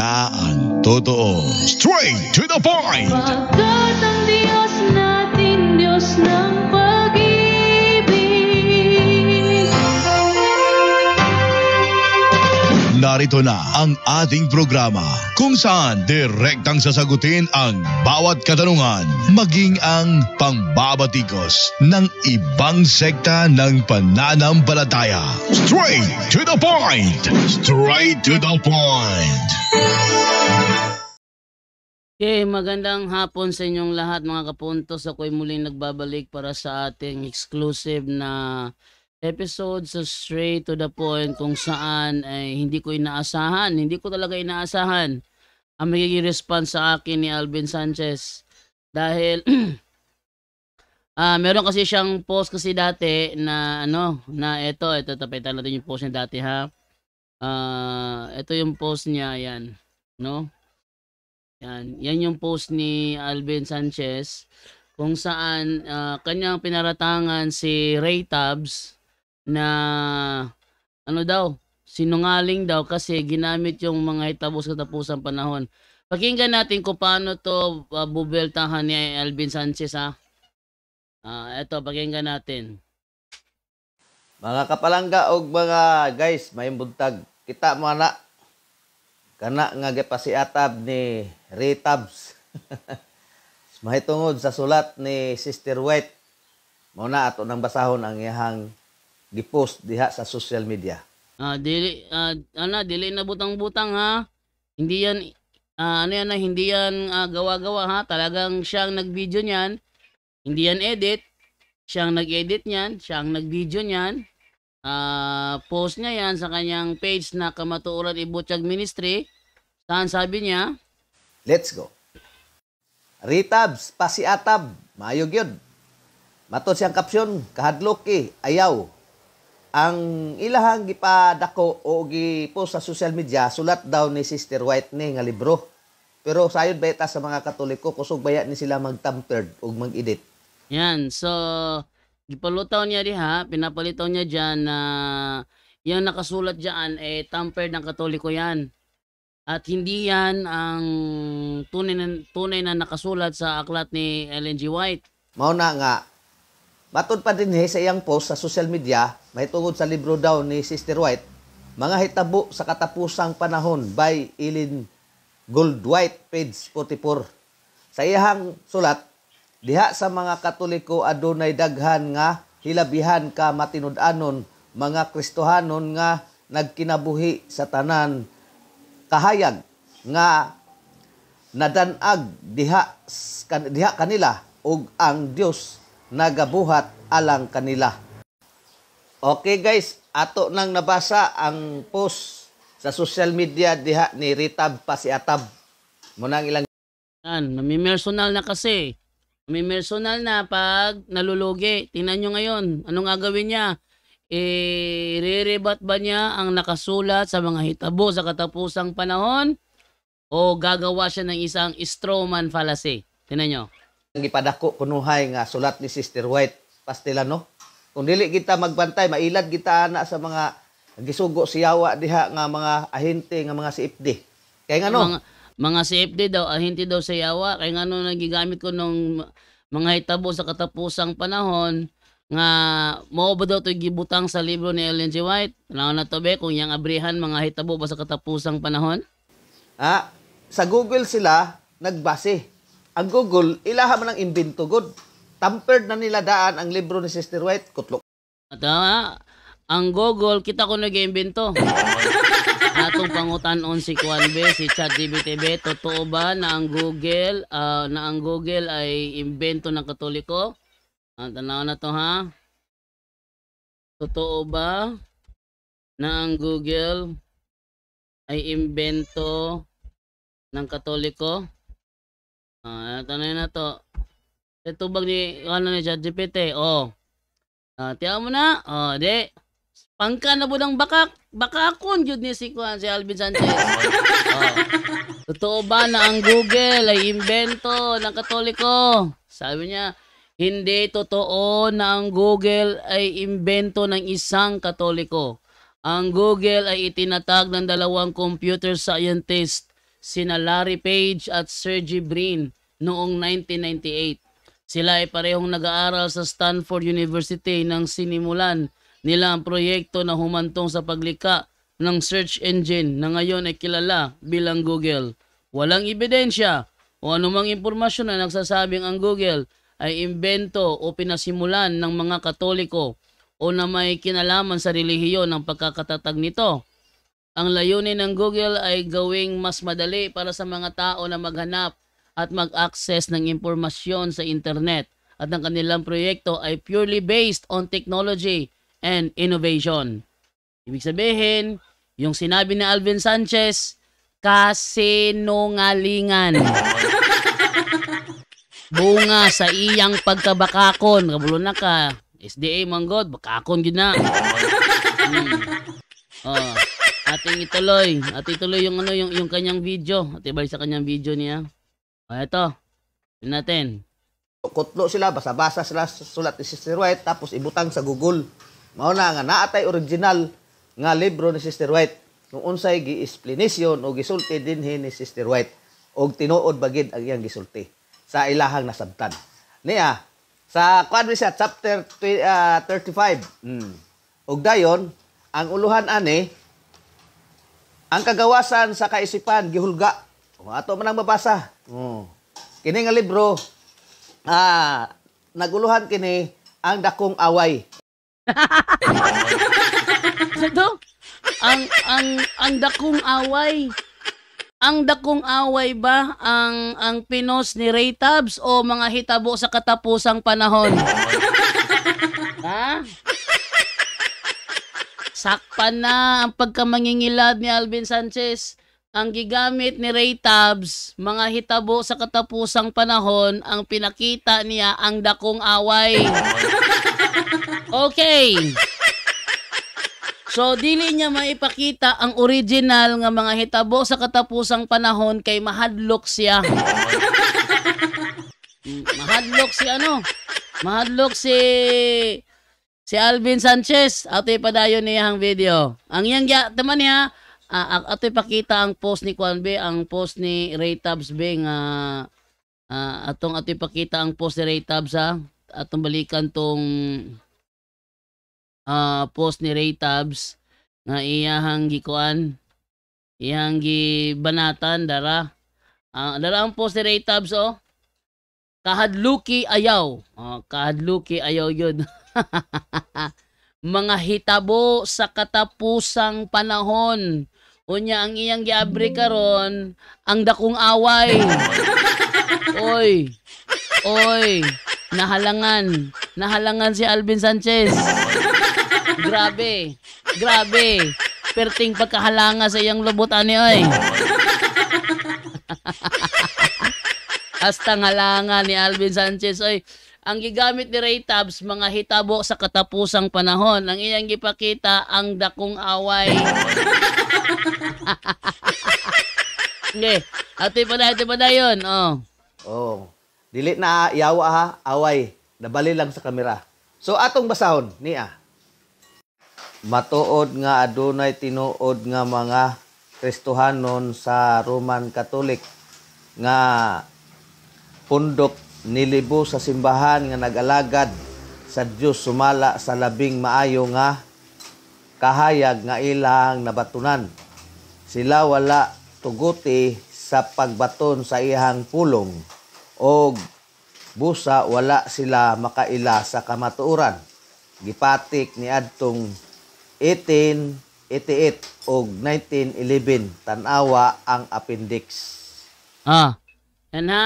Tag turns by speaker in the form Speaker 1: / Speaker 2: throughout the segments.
Speaker 1: Ka ang totoo.
Speaker 2: Straight
Speaker 1: to the point!
Speaker 2: Pagkat ang Diyos natin, Diyos ng
Speaker 1: narito na ang ating programa kung saan direktang sasagutin ang bawat katanungan maging ang pambabatikos ng ibang sekta ng pananampalataya.
Speaker 3: Straight to the
Speaker 1: point! Straight
Speaker 3: to the point!
Speaker 2: Okay, magandang hapon sa inyong lahat mga kapuntos. Ako'y muling nagbabalik para sa ating exclusive na episode sa straight to the point kung saan ay eh, hindi ko inaasahan. Hindi ko talaga inaasahan ang magiging response sa akin ni Alvin Sanchez. Dahil ah uh, meron kasi siyang post kasi dati na ano, na ito, ito tapitan natin yung post niya dati ha. Ah, uh, ito yung post niya, yan, no? Yan, yan yung post ni Alvin Sanchez kung saan uh, kanyang pinaratangan si Ray Tabs na ano daw, sinungaling daw kasi ginamit yung mga hitabos katapusang panahon. Pakinggan natin kung paano to uh, bubeltahan ni Alvin Sanchez ha. Uh, eto, pakinggan natin.
Speaker 4: Mga kapalangga og mga guys, may buntag. Kita mo na. Kana nga gipasiatab ni Ritabs. Mahitungod sa sulat ni Sister White. Muna ato nang basahon ang iyahang gipost diha sa social media.
Speaker 2: Ah, dili ah, ana dili na butang-butang ha. Hindi yan ah, ano yan na ah, hindi yan ah, gawa-gawa ha. Talagang siyang nag-video niyan. Hindi yan edit. Siyang nag-edit niyan, siyang nag-video niyan. Ah, post niya yan sa kanyang page na Kamatuoran Ibutyag Ministry. Saan sabi niya?
Speaker 4: Let's go. Retabs, pasiatab, mayo gyud. Matod siyang kapsyon, kahadloki, eh. ayaw, ang ilahang gipadako o gipost sa social media sulat daw ni Sister Whitney nga libro. Pero sayon beta sa mga Katoliko kusog baya ni sila magtampered ug mag-edit.
Speaker 2: Yan. So gipalutaw niya diha, pinapalitaw niya diyan na uh, yung nakasulat diyan eh tampered ng Katoliko yan. At hindi yan ang tunay na, tunay na nakasulat sa aklat ni Ellen G. White.
Speaker 4: Mao na nga Matod pa din he, sa iyang post sa social media, may tungod sa libro daw ni Sister White, Mga Hitabo sa Katapusang Panahon by Eileen White, page 44. Sa iyang sulat, diha sa mga Katoliko adunay daghan nga hilabihan ka matinud-anon mga Kristohanon nga nagkinabuhi sa tanan kahayag nga nadanag diha, diha kanila og ang Dios nagabuhat alang kanila. Okay guys, ato nang nabasa ang post sa social media diha ni Ritab Pasiatab. Munang ilang
Speaker 2: Yan, namimersonal na kasi. Namimersonal na pag nalulugi. Tingnan nyo ngayon, anong gagawin niya? Eh, rirebat ba niya ang nakasulat sa mga hitabo sa katapusang panahon? O gagawa siya ng isang
Speaker 4: strawman fallacy? Tingnan nyo ang gipadako kunuhay nga sulat ni Sister White Pastila no. Kung dili kita magbantay, mailad kita ana sa mga gisugo siyawa diha nga mga ahente nga mga CFD. Kay ngano? Mga,
Speaker 2: mga CFD daw, ahente daw siyawa. Kay ngano nagigamit ko nung mga hitabo sa katapusang panahon nga mao ba daw to gibutang sa libro ni Ellen G. White? Tanaw na to be kung yang abrihan mga hitabo ba sa katapusang panahon?
Speaker 4: Ah, sa Google sila nagbase ang Google, ilaha man ang invento god. Tampered na nila daan ang libro ni Sister White, kutlok. Ito nga, ang
Speaker 2: Google, kita ko nag-imbento.
Speaker 4: Atong pangutan-on si Kwanbe, si
Speaker 2: ChatGPTB, totoo ba na ang Google, uh, na ang Google ay imbento ng Katoliko? Ang ah, tanaw na to ha. Totoo ba na ang Google ay imbento ng Katoliko?
Speaker 1: Ah, uh, tanay na to.
Speaker 2: Ito bag ni ano ni ChatGPT. Oh. Ah, tiyaw mo na. Oh, di. Pangka na budang bakak. baka akon jud ni si Kuan si Alvin Sanchez. oh. Totoo ba na ang Google ay imbento ng Katoliko? Sabi niya, hindi totoo na ang Google ay imbento ng isang Katoliko. Ang Google ay itinatag ng dalawang computer scientist sina Larry Page at Sergey Brin noong 1998. Sila ay parehong nag-aaral sa Stanford University nang sinimulan nila ang proyekto na humantong sa paglika ng search engine na ngayon ay kilala bilang Google. Walang ebidensya o anumang impormasyon na nagsasabing ang Google ay imbento o pinasimulan ng mga Katoliko o na may kinalaman sa relihiyon ng pagkakatatag nito. Ang layunin ng Google ay gawing mas madali para sa mga tao na maghanap at mag-access ng impormasyon sa internet at ang kanilang proyekto ay purely based on technology and innovation. Ibig sabihin, yung sinabi ni Alvin Sanchez, kasinungalingan. Bunga sa iyang pagkabakakon. Kabulo na ka. SDA, manggod, bakakon yun na. hmm. Oh ating ituloy. At ituloy yung ano, yung, yung kanyang video. At ibalik sa kanyang video niya. O, ito. Yun natin. Kutlo
Speaker 4: sila, basa-basa sila sulat ni Sister White, tapos ibutang sa Google. Mao na nga, naatay original nga libro ni Sister White. Kung unsay gi-explanation o gisulti dinhi ni Sister White. og tinuod bagid ang iyang gisulti sa ilahang nasabtan. Niya, sa kwadri siya, chapter 35. Ah, mm. Og dayon, ang uluhan ani, ang kagawasan sa kaisipan, gihulga. O, ato man ang mabasa. Hmm. Kini nga libro, ah, naguluhan kini ang dakong away.
Speaker 2: Sado? ang ang ang dakong away. Ang dakong away ba ang ang pinos ni Ray Tabs o mga hitabo sa katapusang panahon? ha? Sakpan na ang pagkamangingilad ni Alvin Sanchez. Ang gigamit ni Ray Tabs, mga hitabo sa katapusang panahon, ang pinakita niya ang dakong away. Okay. So, dili niya maipakita ang original nga mga hitabo sa katapusang panahon kay mahadlok siya. mahadlok si ano? Mahadlok si Si Alvin Sanchez, ato'y padayon niya ang video. Ang yang gya, taman niya, uh, ato'y pakita ang post ni Kwan B, ang post ni Ray Tabs B, nga uh, uh, atong ato'y pakita ang post ni Ray Tabs ha. Atong balikan tong uh, post ni Ray Tabs nga iyahang gikuan, iyahang gibanatan, dara. Uh, dara ang post ni Ray Tabs oh. Kahadluki ayaw. Oh, kahadluki ayaw yun. mga hitabo sa katapusang panahon. Unya ang iyang giabre karon ang dakong away. oy. Oy. Nahalangan. Nahalangan si Alvin Sanchez. Grabe. Grabe. Perting pagkahalanga sa iyang lubot ani oy. Hasta ngalanga ni Alvin Sanchez. Oy, ang gigamit ni Ray Tabs mga hitabo sa katapusang panahon. Ang iyang gipakita ang dakong away. Nge,
Speaker 4: ate pa na, ate pa na yun. Oh. Oh. Dili na yawa ha, away. Nabali lang sa kamera. So atong basahon niya. Matuod nga adunay tinuod nga mga Kristohanon sa Roman Catholic nga pundot nilibo sa simbahan nga nagalagad sa Dios sumala sa labing maayo nga kahayag nga ilang nabatunan. Sila wala tuguti sa pagbaton sa ihang pulong o busa wala sila makaila sa kamatuoran. Gipatik ni adtong 1888 o 1911 tanawa ang appendix.
Speaker 1: Ah,
Speaker 2: yan ha?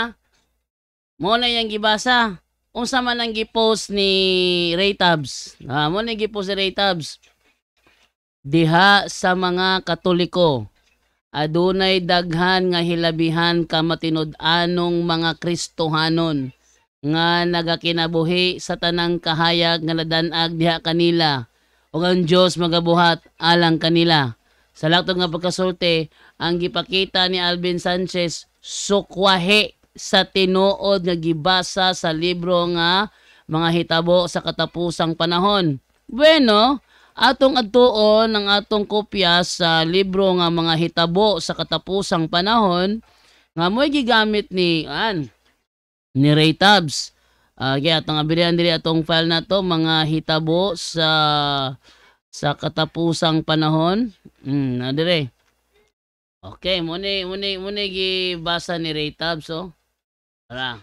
Speaker 2: Mo na yang gibasa. Unsa man ang gipost ni Ray Tabs? Ah, mo na gipost ni Ray Tabs. Diha sa mga Katoliko adunay daghan nga hilabihan ka matinud-anong mga Kristohanon nga nagakinabuhi sa tanang kahayag nga nadanag diha kanila ug ang Dios magabuhat alang kanila. Sa laktog nga pagkasulti, ang gipakita ni Alvin Sanchez sukwahe sa tinuod nga gibasa sa libro nga mga hitabo sa katapusang panahon. Bueno, atong adtuon ang atong kopya sa libro nga mga hitabo sa katapusang panahon nga mo'y gigamit ni an ni Ray Tabs. Uh, ah, kaya atong abilihan diri atong file na to mga hitabo sa sa katapusang panahon. Mm, na dire. Okay, muni muni muni gibasa ni Ray Tabs oh. Dara.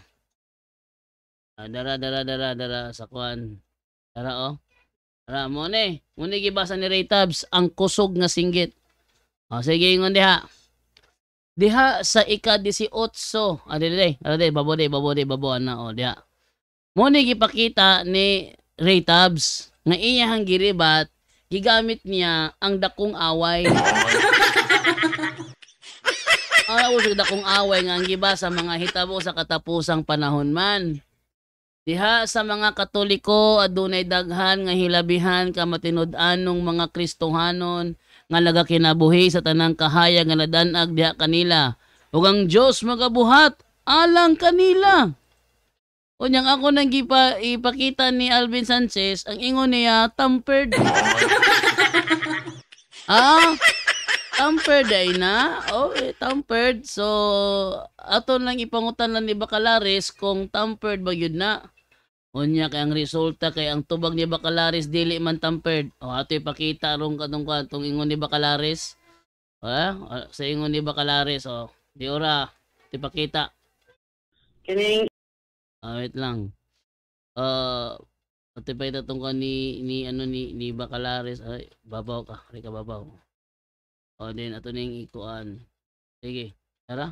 Speaker 2: Ah, dara, dara, dara, dara, sa kuan. Tara, oh. Dara, muna eh. Muna gibasa ni Ray Tabs, ang kusog nga singgit. O, oh, ah, sige, ingon diha. Diha sa ika-18. Ah, di, di, ah, di, babo, di, babo, di, babo, na, oh. diha. Muna gipakita ni Ray Tabs nga iyahang giribat, gigamit niya ang dakong away. Araw sa dakong away nga ang giba sa mga hitabo sa katapusang panahon man. Diha sa mga Katoliko adunay daghan nga hilabihan ka matinud-anong mga Kristohanon nga laga kinabuhi sa tanang kahayag nga nadanag diha kanila. Ug ang Dios magabuhat alang kanila. Unyang ako nang gipa, ipakita ni Alvin Sanchez, ang ingon niya, tampered. ah, tampered ay na. Okay, tampered. So, ato lang ipangutan lang ni Bacalaris kung tampered ba yun na. Unya kay ang resulta kay ang tubag ni Bacalaris dili man tampered. O oh, ato ipakita rong kadong kantong ingon ni Bacalaris. Ha? sa ingon ni Bacalaris oh. Di ora ipakita. Kining Ah, wait lang. Uh, ipakita tong ni ni ano ni ni Bacalaris ay babaw ka, rika babaw. O din ato ning ikuan. Sige, tara.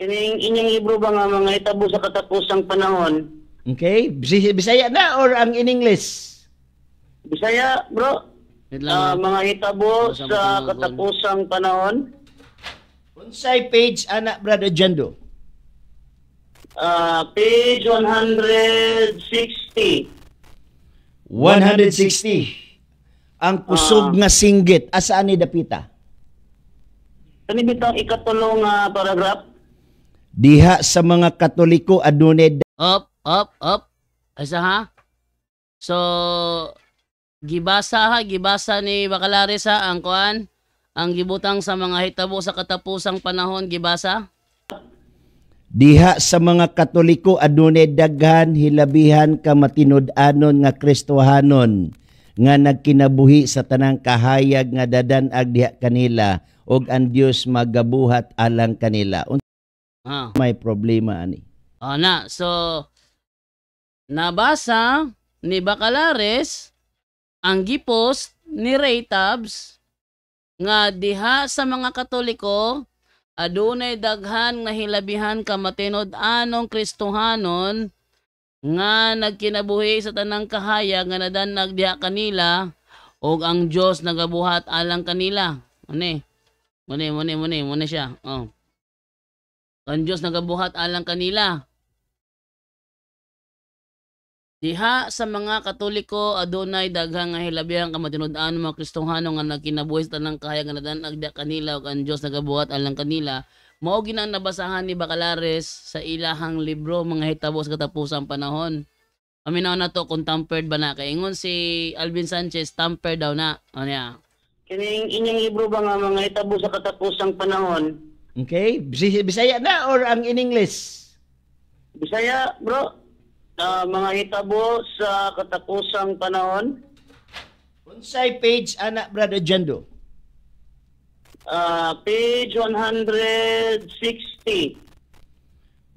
Speaker 5: Kining inyong libro ba nga mga itabo sa katapusang panahon? Okay, Bisaya na or ang in English? Bisaya, bro. Uh, mga hitabo sa, sa katapusang panahon. Unsay page ana brother Jando? Uh, page 160. 160. Ang kusog uh, nga singgit. asa ni Dapita? Kani bitang ikatulong nga ah, paragraph. Diha sa mga Katoliko adunay
Speaker 2: Up, up, up. Asa ha? So gibasa ha, gibasa ni Bacalares ha ang kuan ang gibutang sa mga hitabo sa katapusang panahon gibasa.
Speaker 5: Diha sa mga Katoliko adunay daghan hilabihan ka matinud-anon nga Kristohanon nga nagkinabuhi sa tanang kahayag nga dadanag diha kanila ug ang Dios magabuhat alang kanila. Ah. May problema ani.
Speaker 2: Oh, na. So nabasa ni Bacalares ang gipos ni Ray Tabs nga diha sa mga Katoliko adunay daghan nga hilabihan ka matinud anong Kristohanon nga nagkinabuhi sa tanang kahaya nga nadan diha kanila ug ang Dios nagabuhat alang kanila. Ano Muna, muna, muna, muna siya. Oh. Ang Diyos nagabuhat alang kanila. Diha sa mga Katoliko adunay daghang nga hilabihan ka matinud-an mga Kristohano nga nagkinabuhis tanang kahayag nga nadan agda kanila ug ang Dios nagabuhat alang kanila mao gina ang nabasahan ni Bacalares sa ilahang libro mga hitabo sa katapusang panahon. Aminaw na to kung tampered ba na kay ingon si Alvin Sanchez tampered daw na. Ano
Speaker 5: niya? Kining inyong libro ba nga mga itabo sa katapusang panahon? Okay, Bisaya na or ang in English? Bisaya, bro. Uh, mga hitabo sa katapusang panahon. Unsay page ana brother Jendo? Uh, ah, page 160. 160.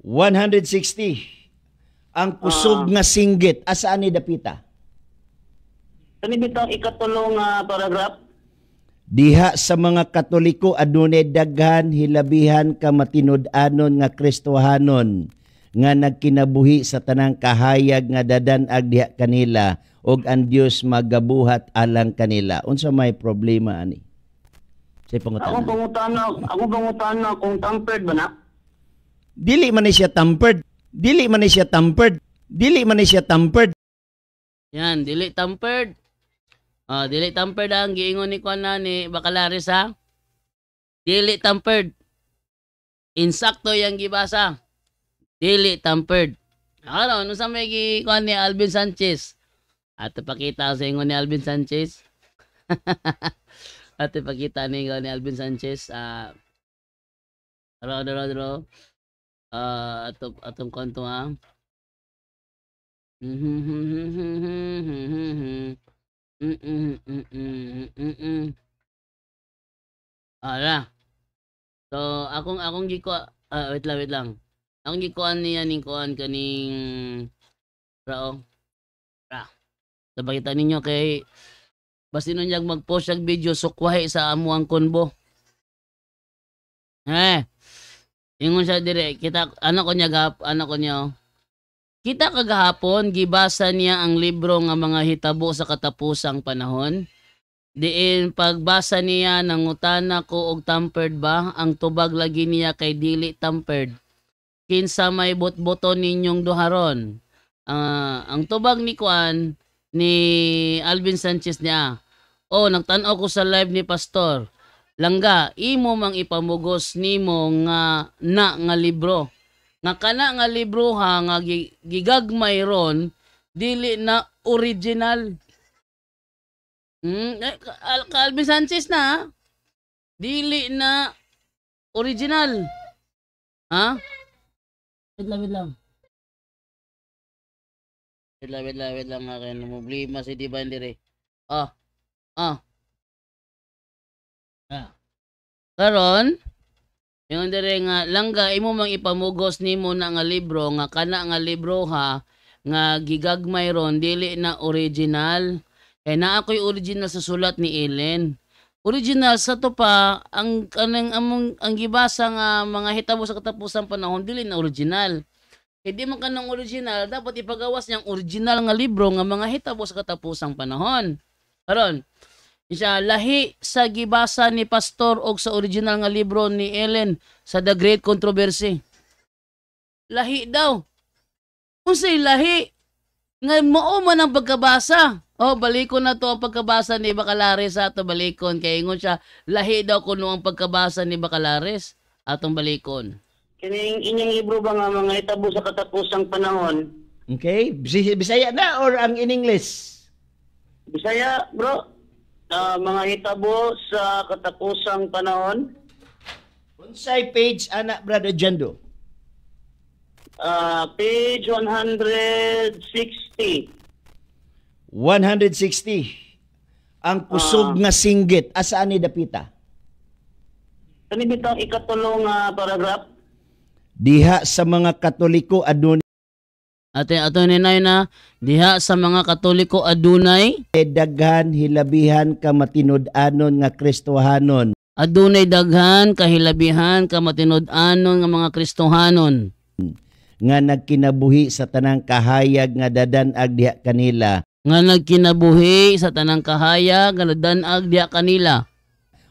Speaker 5: Ang kusog uh, nga singgit. Asa ni Dapita? Kanibitang ikatulong uh, paragraph. Diha sa mga Katoliko adunay daghan hilabihan ka matinud-anon nga Kristohanon nga nagkinabuhi sa tanang kahayag nga dadanag diha kanila ug ang Dios magabuhat alang kanila. Unsa may problema ani? Say pangutana. Ako pangutana, ako pangutana kung tampered ba na? Dili man siya tampered. Dili man siya tampered. Dili man siya tampered.
Speaker 2: Yan, dili tampered. Uh, dili tampered ang giingon ni kwan Nani, ni Bacalaris Dili tampered. Insakto yang gibasa. Dili tampered. Ano, nung ano sa may gikuan ni Alvin Sanchez. At pakita sa ingon ni Alvin Sanchez. At pakita ni ingon ni Alvin Sanchez. Uh, ah, daro, daro, daro. Uh, ah, atong, atong konto ha.
Speaker 1: Mm-mm, mm-mm, mm-mm. Ah, ala. So, akong akong
Speaker 2: giko ah, wait lang, wait lang. Akong gikuan niya ano, ning kuan kaning rao. Ra. Oh. Sabay kita ninyo kay basin niya mag-post og video sukwahi sa amuang konbo. Eh. Ingon siya dire kita ano ko niya gap, ano ko niya. Oh. Kita kagahapon, gibasa niya ang libro nga mga hitabo sa katapusang panahon. Diin pagbasa niya ng utana ko og tampered ba, ang tubag lagi niya kay dili tampered. Kinsa may botboton ninyong duharon. Uh, ang tubag ni Kuan ni Alvin Sanchez niya. Oh, nagtan-aw ko sa live ni Pastor. Langga, imo mang ipamugos nimo nga na nga libro nga kana nga libro ha nga gigagmay ron dili na original. Mm,
Speaker 1: Calvin eh, Sanchez na ah. dili na original. Ha? Wait lang, wait lang. Wait lang, wait lang, wait lang nga kayo. Problema si Dibandir eh. Ah. Ah. Ah. Karon, yung dire
Speaker 2: nga langga imo mang ipamugos nimo na nga libro nga kana nga libro ha nga gigagmay ron dili na original. Kay eh, naa koy original sa sulat ni Ellen. Original sa to pa ang kanang among ang gibasa nga mga hitabo sa katapusang panahon dili na original. Kay eh, di man kanang original, dapat ipagawas niyang original nga libro nga mga hitabo sa katapusang panahon. Karon, siya, lahi sa gibasa ni pastor og sa original nga libro ni Ellen sa The Great Controversy. Lahi daw. Unsay lahi? Nga mao man ang pagkabasa. Oh, balikon na to ang pagkabasa ni Bacalares sa ato balikon kay ingon siya lahi daw kuno ang pagkabasa ni Bacalares atong balikon.
Speaker 5: Kining inyong libro ba nga mga itabo sa katapusang panahon? Okay, Bisaya na or ang in English? Bisaya, bro uh, mga hitabo sa katapusang panahon. Unsay page anak brother Jando? Uh, page 160. 160. Ang kusog uh, nga singgit asaan ni dapita? Kani bitang ikatulong uh, paragraph. Diha sa mga Katoliko adun Ate ato ni nay na diha sa mga Katoliko adunay e daghan hilabihan ka matinud-anon nga Kristohanon. Adunay daghan kahilabihan ka matinud-anon nga mga Kristohanon nga nagkinabuhi sa tanang kahayag nga dadanag diha kanila. Nga nagkinabuhi sa tanang kahayag nga dadanag diha kanila.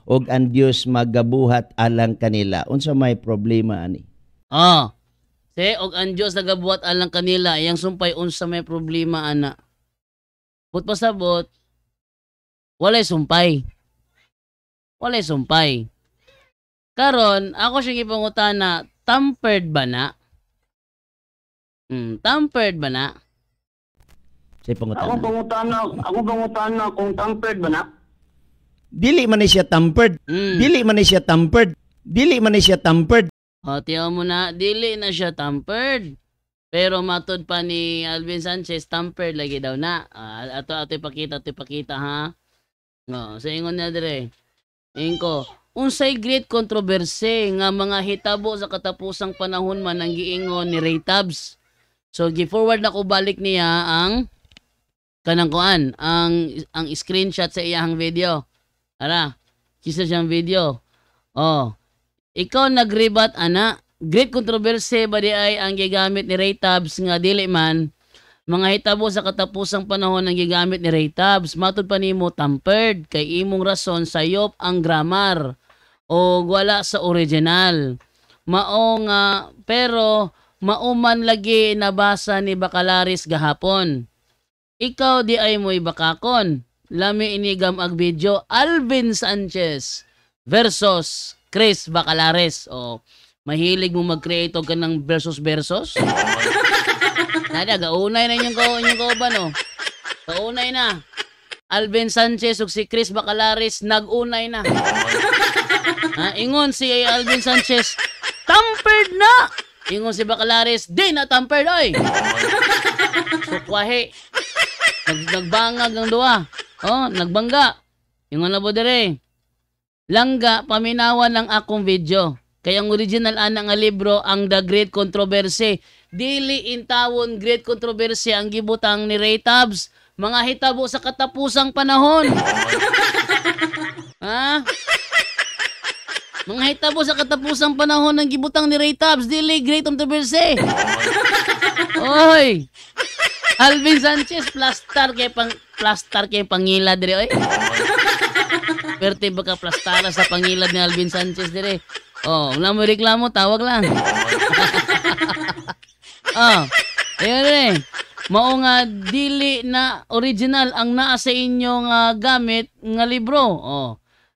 Speaker 5: Og ang Dios magabuhat alang kanila. Unsa may problema ani? Ah.
Speaker 2: Se og ang Dios nagabuhat alang kanila yang sumpay unsa may problema ana. But pasabot walay sumpay. Walay sumpay. Karon ako siyang ipangutana, tampered ba na? Mm, tampered ba na?
Speaker 5: Say pangutana. Ako pangutan pangutana, ako pangutan pangutana kung tampered ba na? Dili man siya tampered. Mm. Dili man siya tampered. Dili man siya tampered.
Speaker 2: O, tiyaw mo na, dili na siya tampered. Pero matod pa ni Alvin Sanchez, tampered lagi daw na. Uh, ato, ato ipakita, ato ipakita ha. No, oh, sa ingon na dire. Inko, unsay great controversy nga mga hitabo sa katapusang panahon man ang giingon ni Ray Tabs. So, gi-forward na ko balik niya ang kanang kuan ang ang screenshot sa iyang video. Ara, kisa siyang video. Oh. Ikaw nagribat ana. Great controversy ba di ay ang gigamit ni Ray Tabs nga dili man mga hitabo sa katapusang panahon ang gigamit ni Ray Tabs. Matod pa nimo tampered kay imong rason sayop ang grammar o wala sa original. Mao nga pero mauman lagi nabasa ni Bacalaris gahapon. Ikaw di ay mo'y bakakon. Lami inigam ag video Alvin Sanchez versus Chris Bacalares. O, mahilig mo mag-create ka ng versus-versus? Nada, gaunay na yung, ko, yung koban, no? Gaunay na. Alvin Sanchez ug si Chris Bacalares nagunay na. ha, ingon si Alvin Sanchez, tampered na! Ingon si Bacalares, di na tampered oy! Sukwahe. Nag nagbangag ang duwa. Oh, nagbangga. Ingon na bo dire. Langga, paminawan ng akong video. Kaya ang original ana ah, nga libro ang The Great Controversy. Dili intawon Great Controversy ang gibutang ni Ray Tubbs. Mga hitabo sa katapusang panahon. ha? Mga hitabo sa katapusang panahon ang gibutang ni Ray Tubbs. Dili Great Controversy. Oy! Alvin Sanchez, plastar kay pang plastar kay pangila dire oy. Perte baka plastara sa pangilad ni Alvin Sanchez dire. Oh, wala mo reklamo, tawag lang. oh, ayun eh. Mao nga dili na original ang naa sa inyong uh, gamit nga libro. Oh.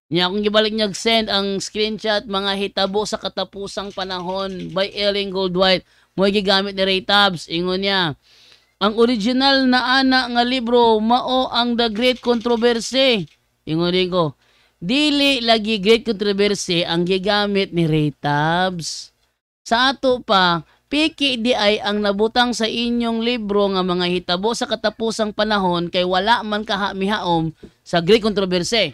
Speaker 2: Nya akong gibalik niya send ang screenshot mga hitabo sa katapusang panahon by Ellen Goldwhite. mo gigamit ni Ray Tabs. Ingon niya, ang original na ana nga libro mao ang The Great Controversy. Ingon rin ko, Dili lagi great controversy ang gigamit ni Ray Tabs. Sa ato pa, Piki di ay ang nabutang sa inyong libro nga mga hitabo sa katapusang panahon kay wala man kahamihaom sa great controversy.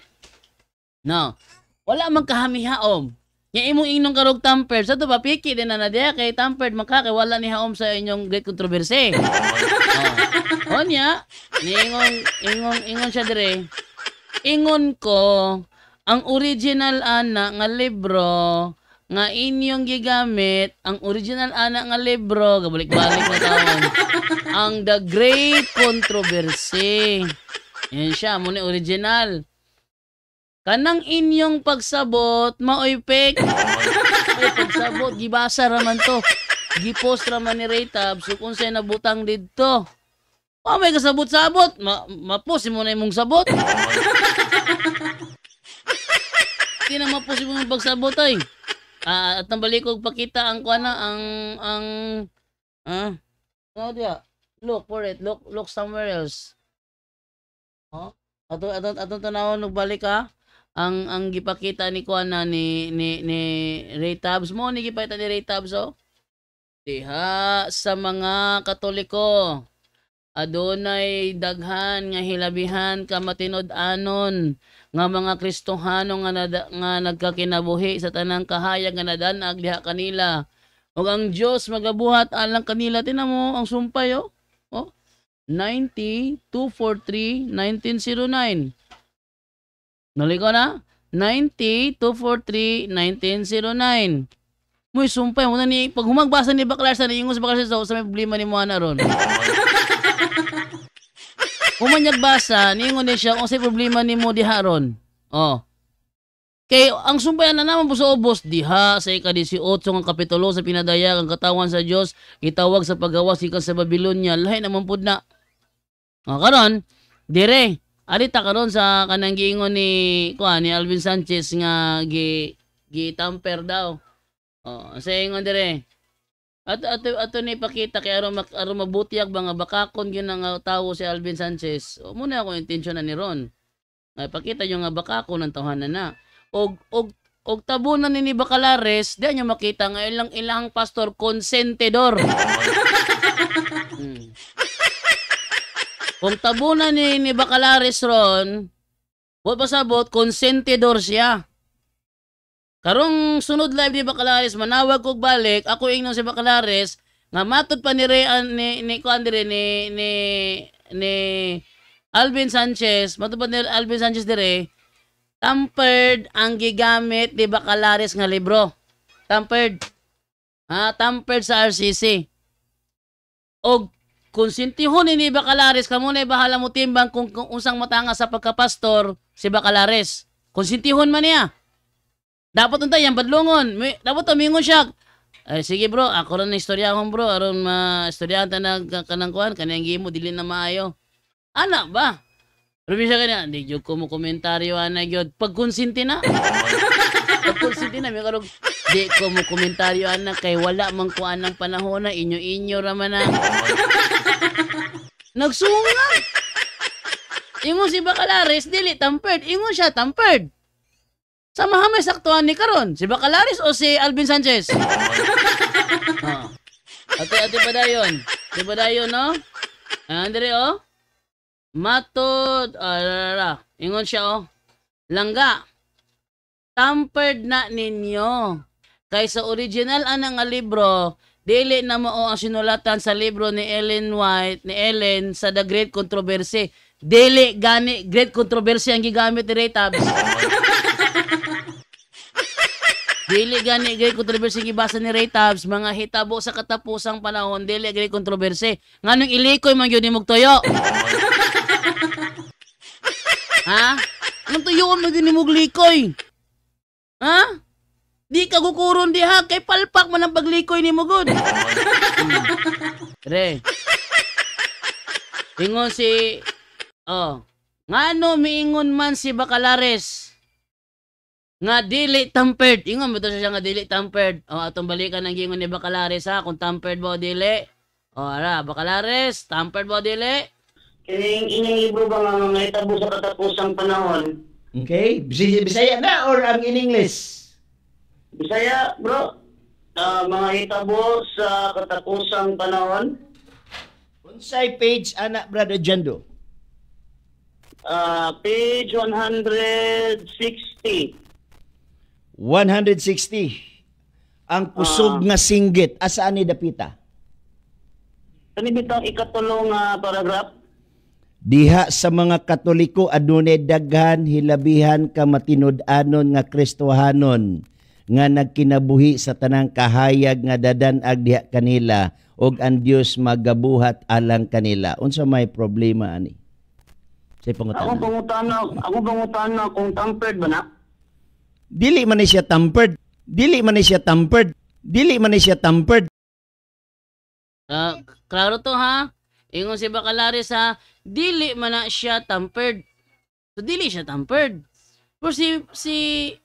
Speaker 2: No. Wala man kahamihaom. Nga imong inyong karog tampered. Sa to pa, piki din na na diya kay tampered maka kay wala ni haom sa inyong great controversy. oh. O oh, ingon, ingon, ingon siya dire. Ingon ko, ang original ana nga libro nga inyong gigamit ang original ana nga libro gabalik-balik na tawon ang The Great Controversy yan siya mo ni original kanang inyong pagsabot maoy fake ay pagsabot gibasa ra man to gipost ra man ni Raytab so kung say nabutang didto Oh, may kasabot-sabot. Ma mapost mo na imong sabot. Di naman possible mong pagsabotay. Eh. Ah, at nang balikog pakita ang kuha na, ang, ang, ah, ano diya? Look for it. Look, look somewhere else. Oh? Ato, ato, ato tanawon nagbalik ha? Ah. Ang, ang gipakita ni kuha na ni, ni, ni Ray Tabs mo, ni gipakita ni Ray Tabs oh. Diha sa mga katoliko. Adonay daghan nga hilabihan ka matinud-anon nga mga Kristohano nga, nada, nga nagkakinabuhi sa tanang kahayag nga nadanag diha kanila. Ug ang Dios magabuhat alang kanila tinamo ang sumpay oh. oh. 90-243-1909. Naliko na? 90-243-1909. Mo'y sumpay mo na ni, pag humagbasa ni Baklar sa niyong sa Baklar sa may problema ni Moana ron. Umanyag basa, niingon ni siya, kung sa'y problema ni mo diha ron. Oh. Kay ang sumbayan na naman po sa obos diha sa ika 18 ang kapitulo sa pinadayag ang katawan sa Dios itawag sa paggawas ikan sa Babylonia lahi naman pud na. Ah, karon dire arita karon sa kanang giingon ni kuha ni Alvin Sanchez nga gi gi-tamper daw. Oh, sa ingon dire at at ato ni pakita kay aron mak aron mabutiag ba nga bakakon gyud nga uh, tawo si Alvin Sanchez. O muna ako intention na ni Ron. Ay pakita yo nga bakakon ang tawhanan na. Og og og tabunan ni, ni Bacalares, di niyo makita nga ilang ilang pastor consentidor. hmm. Kung tabunan ni, ni Bacalares ron, wa pasabot consentidor siya. Karong sunod live ni Bacalares, manawag kog balik, ako ingnon si Bacalares, nga matod pa ni Ray, ni, ni, ni, ni, ni, ni Alvin Sanchez, matod pa ni Alvin Sanchez dire, tampered ang gigamit ni Bacalares nga libro. Tampered. Ha, tampered sa RCC. Og kung sintihon ni Bacalares, kamo na bahala mo timbang kung, kung unsang matanga sa pagkapastor si Bacalares. Kung sintihon man niya. Dapat untay yan badlongon. May, dapat tumingon siya. Ay, sige bro, ako ron na istorya akong bro. Aron ma istorya ta na kanang kuan kanang gimo dili na maayo. Ana ba? Rubi siya kanya, di jud ko mo komentaryo ana gyud. Pag konsinti na. Pag konsinti na may karog di ko mo komentaryo ana kay wala man kuan ng panahon na inyo inyo ra man na. Nagsunga. Ingon si Bacalares, dili tampered. Ingon siya tampered. Sa mahamay saktuhan ni Karon, si Bacalaris o si Alvin Sanchez? oh. Ate, ate pa dayon. Ate pa dayon, no? Ah, Andre, oh. Matod, alala, ah, oh, ingon siya, oh. Langga, tampered na ninyo. Kaysa original anang nga libro, dili na mao ang sinulatan sa libro ni Ellen White, ni Ellen sa The Great Controversy. Dili gani Great Controversy ang gigamit ni Ray Tabs. Dili gani gay kontrobersi gibasa ni Ray Tabs mga hitabo sa katapusang panahon dili gay controversy. Nganong ilikoy man gyud ni toyo? ha? Nang tuyoon mo gyud nimog Ha? Di ka di diha kay palpak man ang paglikoy ni Mugod. Re. Ingon si Oh, ngano miingon man si Bacalares nga dili tampered ingon mo to siya nga dili tampered o atong balikan ang gingon ni Bacalares ha kung tampered ba dili o ara Bacalares tampered ba dili
Speaker 5: kining inyong ibo ba nga mga itabo sa katapusang panahon okay bisaya na or ang in English bisaya bro uh, mga itabo sa katapusang panahon unsay page anak brother Jando uh, page 160 160. Ang kusog uh, nga singgit. Asaan ni Dapita? Kani bitang ikatulong uh, paragraph. Diha sa mga Katoliko adunay daghan hilabihan ka matinud-anon nga Kristohanon nga nagkinabuhi sa tanang kahayag nga dadanag diha kanila ug ang Dios magabuhat alang kanila. Unsa may problema ani? Say pangutana. Ako pangutana, ako pangutana kung tampered ba na? Dili man siya tampered. Dili man siya tampered. Dili man siya tampered.
Speaker 2: Uh, klaro to ha. Ingon si Bacalaris ha. Dili man siya tampered. So dili siya tampered. Pero si si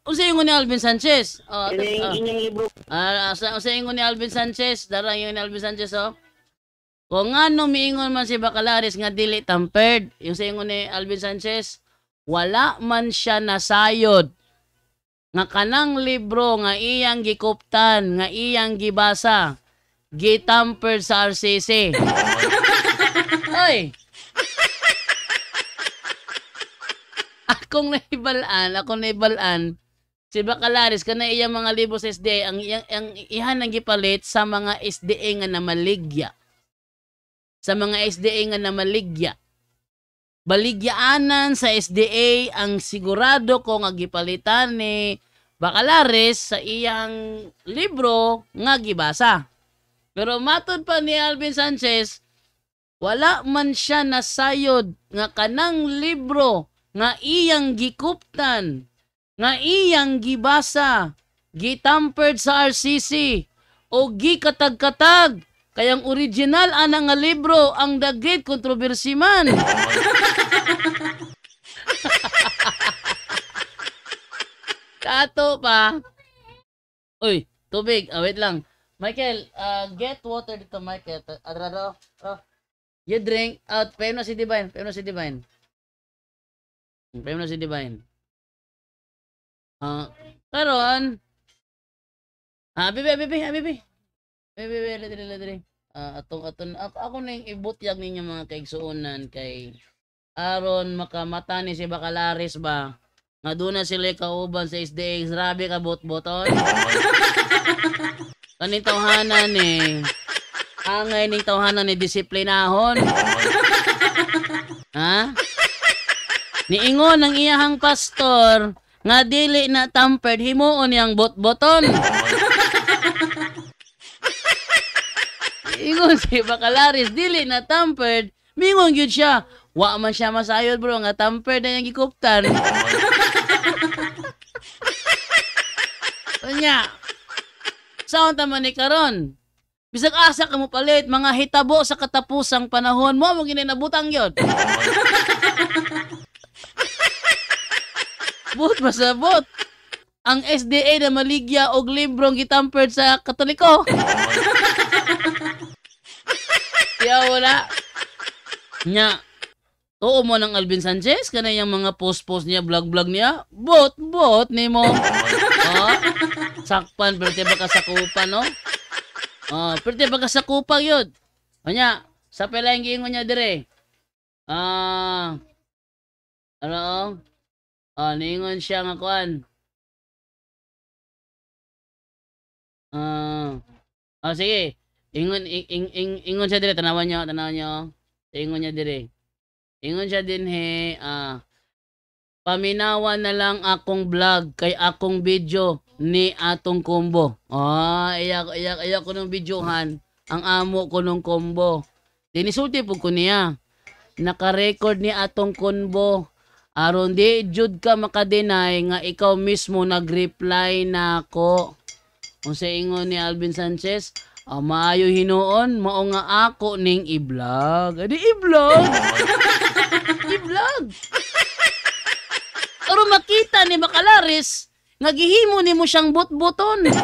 Speaker 2: unsa ingon ni Alvin Sanchez? Oh, uh, inyong libro. Ah, uh, unsa ingon ni Alvin Sanchez? Dara yung ni Alvin Sanchez oh. Kung ano miingon man si Bacalaris nga dili tampered, yung sa ingon ni Alvin Sanchez, wala man siya nasayod nga kanang libro nga iyang gikuptan, nga iyang gibasa, gitamper sa RCC. Oy. akong naibalaan, akong naibalaan, si Bacalaris, kana iyang mga libro sa SDA, ang, iyang, ang ihan ang gipalit sa mga SDA nga namaligya. Sa mga SDA nga namaligya baligyaanan sa SDA ang sigurado ko nga gipalitan ni Bacalares sa iyang libro nga gibasa. Pero matod pa ni Alvin Sanchez, wala man siya nasayod nga kanang libro nga iyang gikuptan, nga iyang gibasa, gitampered sa RCC, o gikatag-katag, kayang original anang nga libro ang The Great Controversy man. Kato pa. Uy, tubig. Ah, wait lang. Michael, uh, get water dito, Michael. Adrado. Ah, oh. Ah. You drink out.
Speaker 1: Payo na si Divine. Payo na si Divine. Payo na si Divine. Ah, uh, karon. Ah, bibi, bibi, bibi.
Speaker 2: Bibi, bibi, dali, dali, Uh, atong aton ako, ako na yung ibutyag ninyo mga kaigsuonan kay aron makamata ni si Bacalaris ba nga doon na sila kauban sa SDX. Eh. Grabe ka, bot-boton. Kaning tawhanan eh. Ang ngayon tawhanan eh. ni eh, disiplinahon. ha? Niingon ang iyahang pastor nga dili na tampered himuon yang bot-boton. Ingon si Bakalaris, dili na tampered, mingon gyud siya. Wa man siya masayod bro, nga tampered na yung gikuptan. niya. Saan ta man ni karon? Bisag asa ka mo palit mga hitabo sa katapusang panahon mo mo gininabutang yon. bot masabot. Ang SDA na maligya og librong gitampered sa Katoliko. Kaya wala. Nya, Tuo mo ng Alvin Sanchez, kanay kanayang mga post-post niya, vlog-vlog niya, bot-bot ni mo. oh, sakpan, pwerte ba ka sa kupa, no? Oh, ah, pwerte ba ka sa kupa yun? O niya, sa palengke mo niya dire.
Speaker 1: Ah, uh, ano? Oh, ah, niingon siya nga kuan. Ah, uh, oh, sige. Ingon, ing, ing, ingon siya dire, tanawan niyo, tanawan niyo. Oh. Ingon niya
Speaker 2: dire. Ingon siya din he, ah, paminawa na lang akong vlog kay akong video ni atong combo. Ah, iyak, iyak, iyak ko ng videohan. Ang amo ko ng combo. Dinisulti po ko niya. Naka-record ni atong combo. Aron di jud ka makadenay nga ikaw mismo nagreply na ako. Kung sa ingon ni Alvin Sanchez, ang ah, maayo hinoon, mao nga ako ning i-vlog. Adi eh, i-vlog. i-vlog. Pero makita ni Makalaris, nagihimo gihimo nimo siyang butbuton.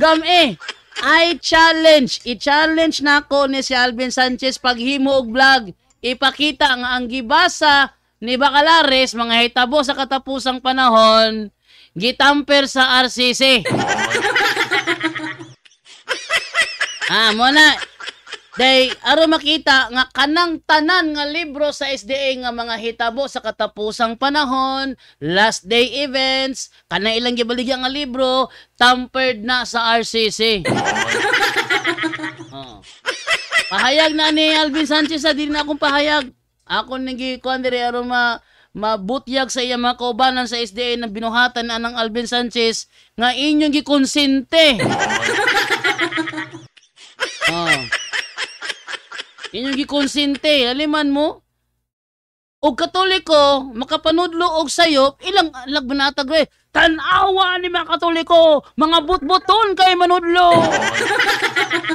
Speaker 2: Gam eh, I challenge, i-challenge na ako ni si Alvin Sanchez paghimo og vlog. Ipakita nga ang gibasa ni Bacalares mga hitabo sa katapusang panahon Gitamper sa RCC. ah, mo na. Day, aro makita nga kanang tanan nga libro sa SDA nga mga hitabo sa katapusang panahon, last day events, kanang ilang gibaligya nga libro, tampered na sa RCC. oh. Pahayag na ni Alvin Sanchez sa ah, din na akong pahayag. Ako nang gikuan diri aro ma mabutyag sa iya mga kaubanan sa SDA na binuhatan na ng Alvin Sanchez nga inyong gikonsente. oh. Inyong gikonsente, aliman mo. O katoliko, makapanudlo og sayop, ilang ah, lagbo na atag eh. Tanawa ni mga katoliko, mga butbuton kay manudlo.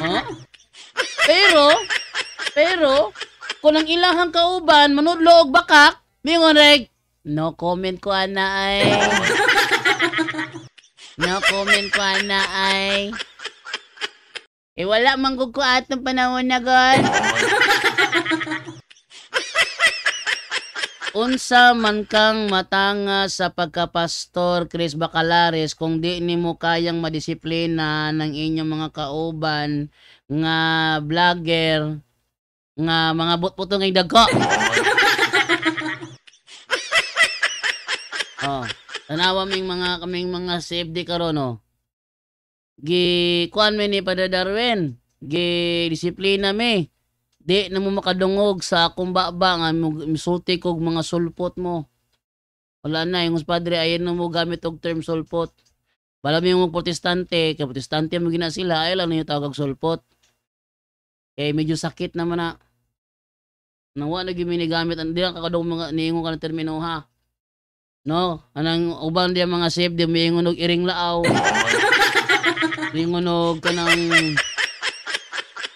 Speaker 2: huh? Pero, pero, kung ang ilahang kauban, manudlo og bakak, Mingon reg, no comment ko na ay. no comment ko na ay. Eh wala man ko ko atong panahon na god. Unsa man kang matanga sa pagkapastor Chris Bacalares kung di nimo kayang madisiplina ng inyong mga kauban nga vlogger nga mga butbutong ng dagko. Oh. Tanawa ming mga kaming mga safety karon oh. Gi kuan mi ni pada Darwin. Gi disiplina mi. Di na mo makadungog sa akong baba nga misulti kog mga sulpot mo. Wala na yung padre ayon na mo gamit og term sulpot. Bala mo yung protestante, kay protestante mo gina sila, ay lang niyo tawag og sulpot. Eh, medyo sakit naman na. Nawa na gimini gamit ang di lang kakadong mga niingon ka ng termino ha. No, anang uban diya mga safe di may ngunog iring laaw. may ngunog kanang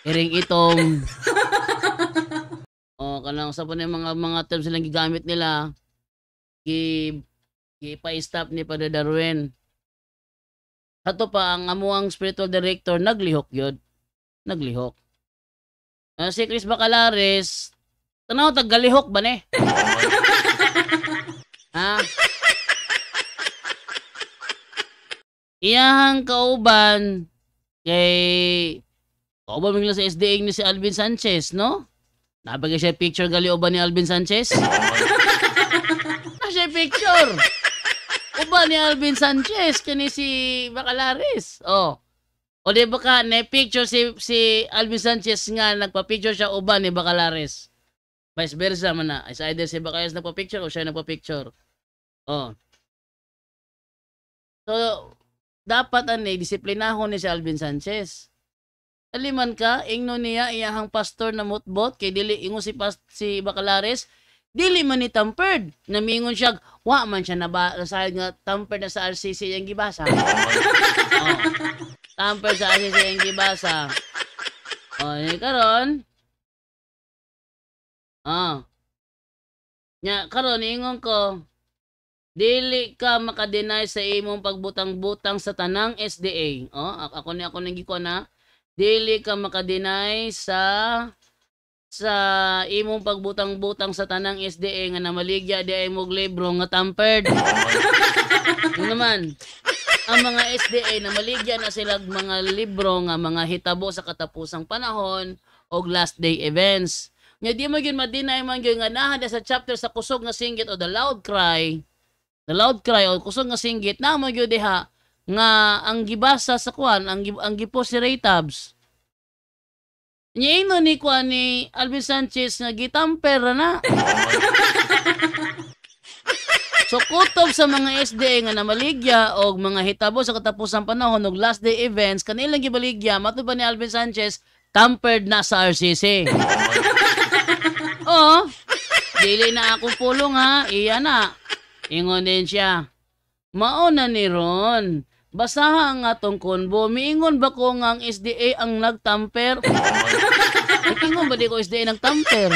Speaker 2: iring itom. o kanang sa pa mga mga terms silang gigamit nila. Gi gipa-stop ni Padre Darwin. Ato pa ang amuang spiritual director naglihok yod. Naglihok. Uh, si Chris Bacalares, tanaw tagalihok ba ne? Ha? Iyahang kauban kay kauban bigla sa SDA ni si Alvin Sanchez, no? Napagay siya picture gali uban ni Alvin Sanchez. siya picture. Uban ni Alvin Sanchez kani si Bacalaris. Oh. O di ba ka, na picture si, si Alvin Sanchez nga, nagpa-picture siya uban ni Bacalaris. Vice versa man na. Is either si Bacalares nagpa-picture o siya nagpa-picture. Oh. So, dapat ani, eh, disiplinahon ni si Alvin Sanchez. Aliman ka, ingno niya iyahang pastor na mutbot, kay dili ingo si, past, si Bacalares, dili man ni tampered. Namingon siya, wa man siya na ba, nasahid nga tampered na sa RCC yung gibasa. oh. oh. Tampered sa RCC yung gibasa.
Speaker 1: Oh, ni karon. Ah. Oh. Nya karon ingon ko, dili ka makadeny sa imong pagbutang-butang
Speaker 2: sa tanang SDA. Oh, ako ni ako nang giko na dili ka makadeny sa sa imong pagbutang-butang sa tanang SDA nga namaligya di ay mog libro nga tampered. Yun naman. Ang mga SDA na maligya na sila mga libro nga mga hitabo sa katapusang panahon o last day events. Nga di mo gyud madinay man gyud nga nahada sa chapter sa kusog nga singgit o the loud cry The loud cry o kusog nga singgit na mo gyud diha nga ang gibasa sa kuan ang ang gipos si Ray Tabs. Niino ni kuan ni Alvin Sanchez nga gitamper na. so kutob sa mga SDA nga namaligya og mga hitabo sa katapusan panahon og last day events kanilang gibaligya matuban ni Alvin Sanchez tampered na sa RCC. oh. Dili na akong pulong ha. Iya na. Ingon din siya, Mauna ni Ron, basaha ang atong konbo. Miingon ba ko nga ang SDA ang nagtamper? Oh. Ingon ba di ko SDA nagtamper?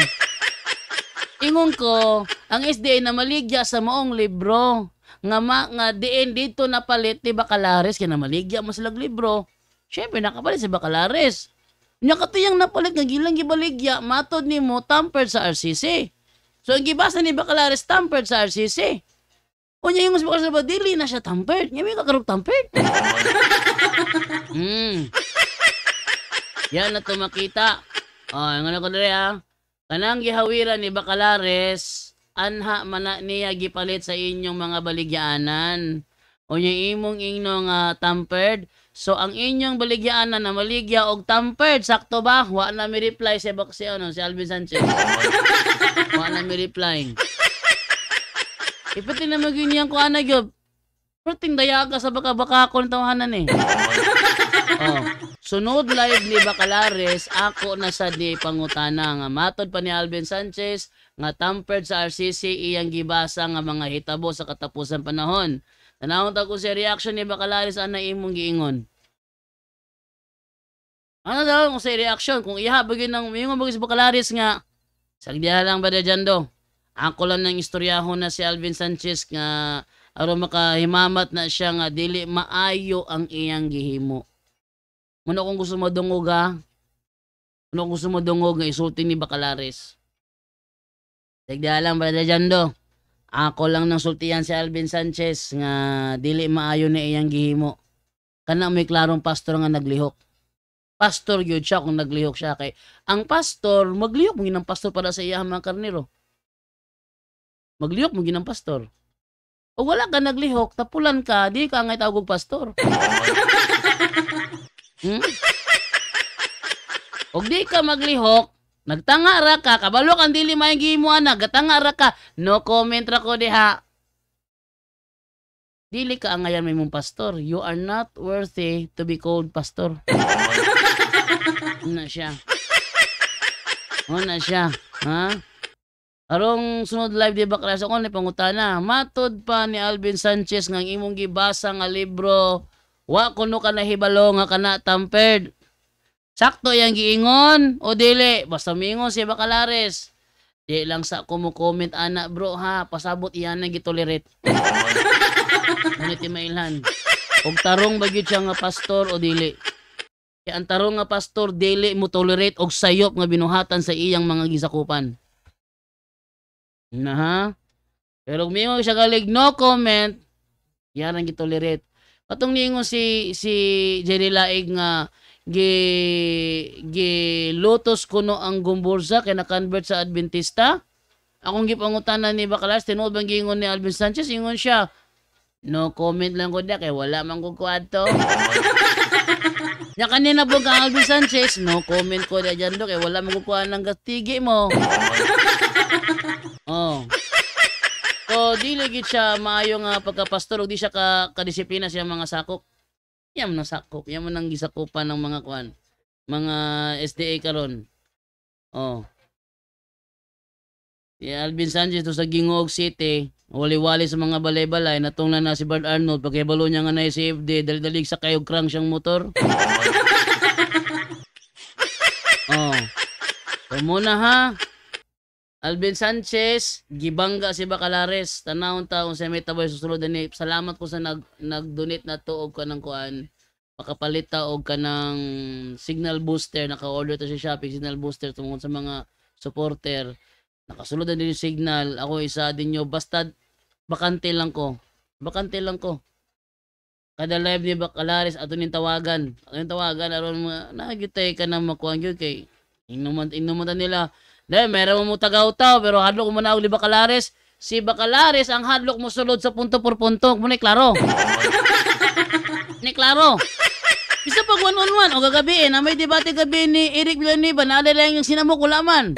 Speaker 2: Ingon ko, ang SDA na maligya sa maong libro nga ma, nga diin dito napalit ni Bacalares kaya maligya mo sila libro. Syempre nakapalit si Bacalares. Nya katuyang napalit nga gilang gibaligya matod ni mo tampered sa RCC. So ang gibasa ni Bacalares tampered sa RCC. O niya yung bukas na ba, dili na siya tampered. Niya may kakarog tampered. Hmm. Yan na tumakita. O, oh, ang ano ko dali ha. Ah. Kanang gihawiran ni Bacalares, anha mana niya gipalit sa inyong mga baligyaanan. O niya imong ingno nga uh, tampered. So, ang inyong baligyaanan na maligya og tampered, sakto ba? Wa na mi reply si, si, ano, si Alvin Sanchez. Wa na mi reply. Ipati eh, na magin yan ko ana gyud. Perting daya ka sa baka-baka ko tawahanan eh. oh. Sunod live ni Bacalares, ako na sad ni pangutana nga matod pa ni Alvin Sanchez nga tampered sa RCC iyang gibasa nga mga hitabo sa katapusan panahon. Tanawon ta ko sa reaction ni Bacalares ana imong giingon. Ano daw kung sa reaction kung iha bagay nang mingon bagay Bacalares nga sagdiha lang ba da jando. Ako lang ng istoryahon na si Alvin Sanchez nga aron makahimamat na siya nga dili maayo ang iyang gihimo. Muna kung gusto mo dungog ha. Muna kung gusto mo dungog nga isulti ni Bacalares. Tigdalan, Brother Jando. Ako lang nang sultihan si Alvin Sanchez nga dili maayo na iyang gihimo. Kana may klarong pastor nga naglihok. Pastor yun siya kung naglihok siya kay ang pastor maglihok mo ng pastor para sa iyang mga karnero. Maglihok mo ginang pastor. O wala ka naglihok, tapulan ka, di ka nga tawag pastor. hmm? Og di ka maglihok, nagtanga ra ka, kabalo kang dili may gimuan na, gatanga ra ka, no comment ra ko diha. Dili ka angayan may mong pastor. You are not worthy to be called pastor. Una siya. Una siya. Ha? Arong sunod live di ba klase ko ni pangutana. Matod pa ni Alvin Sanchez nga imong gibasa nga libro wa kuno ka hibalo nga kana tampered. Sakto yang giingon o dili basta mingon si Bacalares. Di lang sa kumo-comment ana bro ha pasabot iyan na gitolerate. Ngunit imailan. Og tarong bagyod siya nga pastor o dili. Kaya ang tarong nga pastor dili mo tolerate og sayop nga binuhatan sa iyang mga gisakupan. Na ha? Pero mingo siya galig no comment. Yaran gitolerate. Patong ningo si si Jenny Laig nga gi gi lotus kuno ang gumbursa kay na-convert sa Adventista. Akong na ni Bakalas tinuod bang gingon ni Alvin Sanchez ingon siya. No comment lang ko da kay wala man ko kwarto. Nya kanina bug ang Alvin Sanchez, no comment ko da diyan do kay wala man ko kuan lang gastigi mo. Oh. so, di gid siya maayo nga pagkapastulog, di siya ka kadisiplina siya mga sakop. Yan mo nang sakop, yan mo nang gisakupan ng mga kwan. mga SDA karon. Oh. Si Alvin Sanchez to sa Gingog City, wali-wali sa mga balay-balay, natungnan na si Bart Arnold, pagkibalo niya nga na safety, dalig sa kayog crank siyang motor. oh. So na ha, Alvin Sanchez, gibangga si Bacalares, tanawon taon sa Metaboy susulod ani. Eh. Salamat ko sa nag nag-donate na tuog ka ng kuan. Makapalit ta og ka ng signal booster, naka-order to sa si shopping signal booster tungod sa mga supporter. Nakasulod din yung signal. Ako isa din nyo. Basta bakante lang ko. Bakante lang ko. Kada live ni Bacalares ato ning tawagan. Ato ning tawagan aron nagitay ka na makuan gyud kay inuman inuman nila dahil meron mo tagaw-taw, pero hadlok mo na uli Bacalares. Si Bacalares, ang hadlok mo sulod sa punto por punto. Muna klaro. ni klaro. Isa pag one-on-one o gagabi na ah, may debate gabi ni Eric Villanueva na lang yung sinamok ulaman.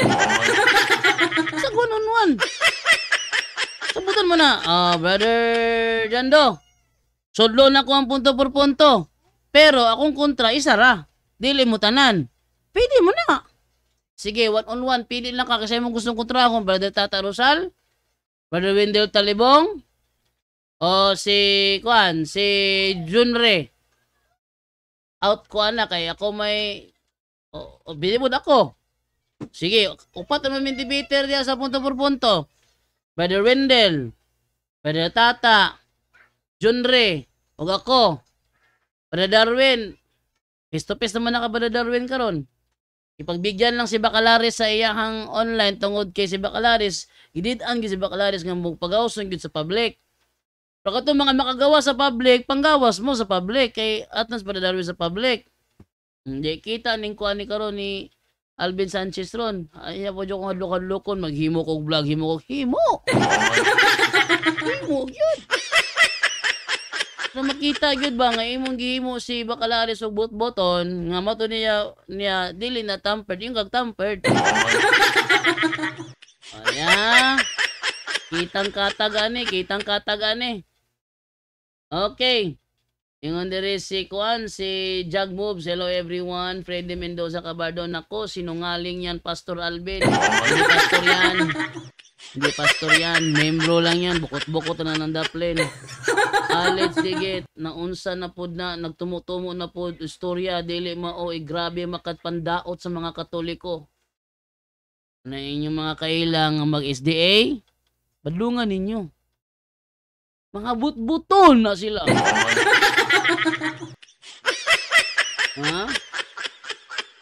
Speaker 2: Isa one-on-one. Sabutan mo na, ah, uh, brother Jando, sudlo na ko ang punto por punto. Pero akong kontra, isa ra. Dili mo tanan. Pwede mo na. Sige, one-on-one. -on -one. Pili lang ka kasi mo gustong kontrahon. Brother Tata Rosal? Brother Wendell Talibong? O si, kuan, si Junre? Out ko na kay ako may, o, o binibod ako. Sige, upat naman yung debater diya sa punto por punto. Brother Wendell, Brother Tata, Junre, o ako, Brother Darwin, Face to face naman ka Brother Darwin karon. Ipagbigyan lang si Bacalaris sa iyahang online tungod kay si Bacalaris, giditan gi si Bacalaris nga mugpagawson gyud sa public. Pero kato mga makagawa sa public, panggawas mo sa public kay atnas para sa public. Hindi kita ning kuan ni karon ni Alvin Sanchez ron. Ay po jo kung hadlok-hadlokon maghimo kog vlog, himo kog himo. himo yun na makita gyud ba nga imong gihimo si Bacalares og bot-boton nga mato niya niya dili na tampered yung kag tampered. Aya. Kitang katag kitang katag Okay. Ingon diri si Kuan, si Jag Moves. Hello everyone. Freddy Mendoza Cabardon. Ako, sinungaling yan, Pastor Alvin. Hindi Pastor yan. Hindi pastor yan. Membro lang yan. Bukot-bukot na ng daplin. Alex Digit, naunsa na pod na, nagtumutumo na pod, istorya, dili mao, eh, grabe makatpandaot sa mga katoliko. Na inyong mga kailang mag-SDA, badlungan ninyo. Mga butbuton na sila. ha?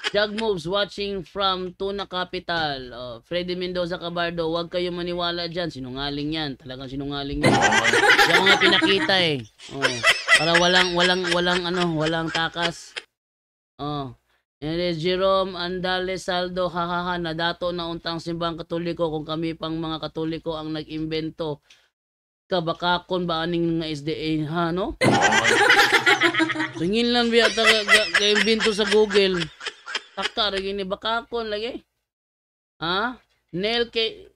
Speaker 2: Jug Moves watching from Tuna Capital. Oh, Freddy Mendoza Cabardo, huwag kayo maniwala dyan. Sinungaling yan. Talagang sinungaling yan. Yan nga pinakita eh. Oh, para walang, walang, walang ano, walang takas. Oh. And then Jerome Andale Saldo, hahaha, dato na untang simbang katoliko kung kami pang mga katoliko ang nag-imbento. Kabakakon ba aning nga SDA, ha, no? Tingin lang biya ka, ka, ka, ka, ka, ka, ka, Takta ra gini bakakon lagi. Ha? Nail kay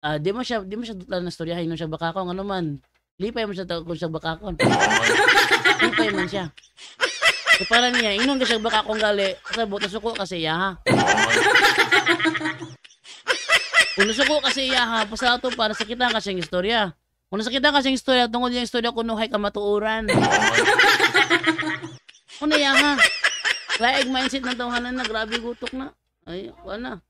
Speaker 2: ah, di mo siya di mo siya dutlan na storyahin no siya bakakon ano man. Lipay mo siya ta- kung siya bakakon. Lipay man siya. So, para niya, ingon ka siya bakakon gali. Sa buta suko kasi ya. ha. sa ko kasi iya ha. Basta ato para sa kita kasi ang istorya. Una sa kita kasi ang istorya tungod yung istorya kuno hay ka matuuran. Una iya ha. Laig mindset na tawanan na. Grabe gutok na. Ay, wala.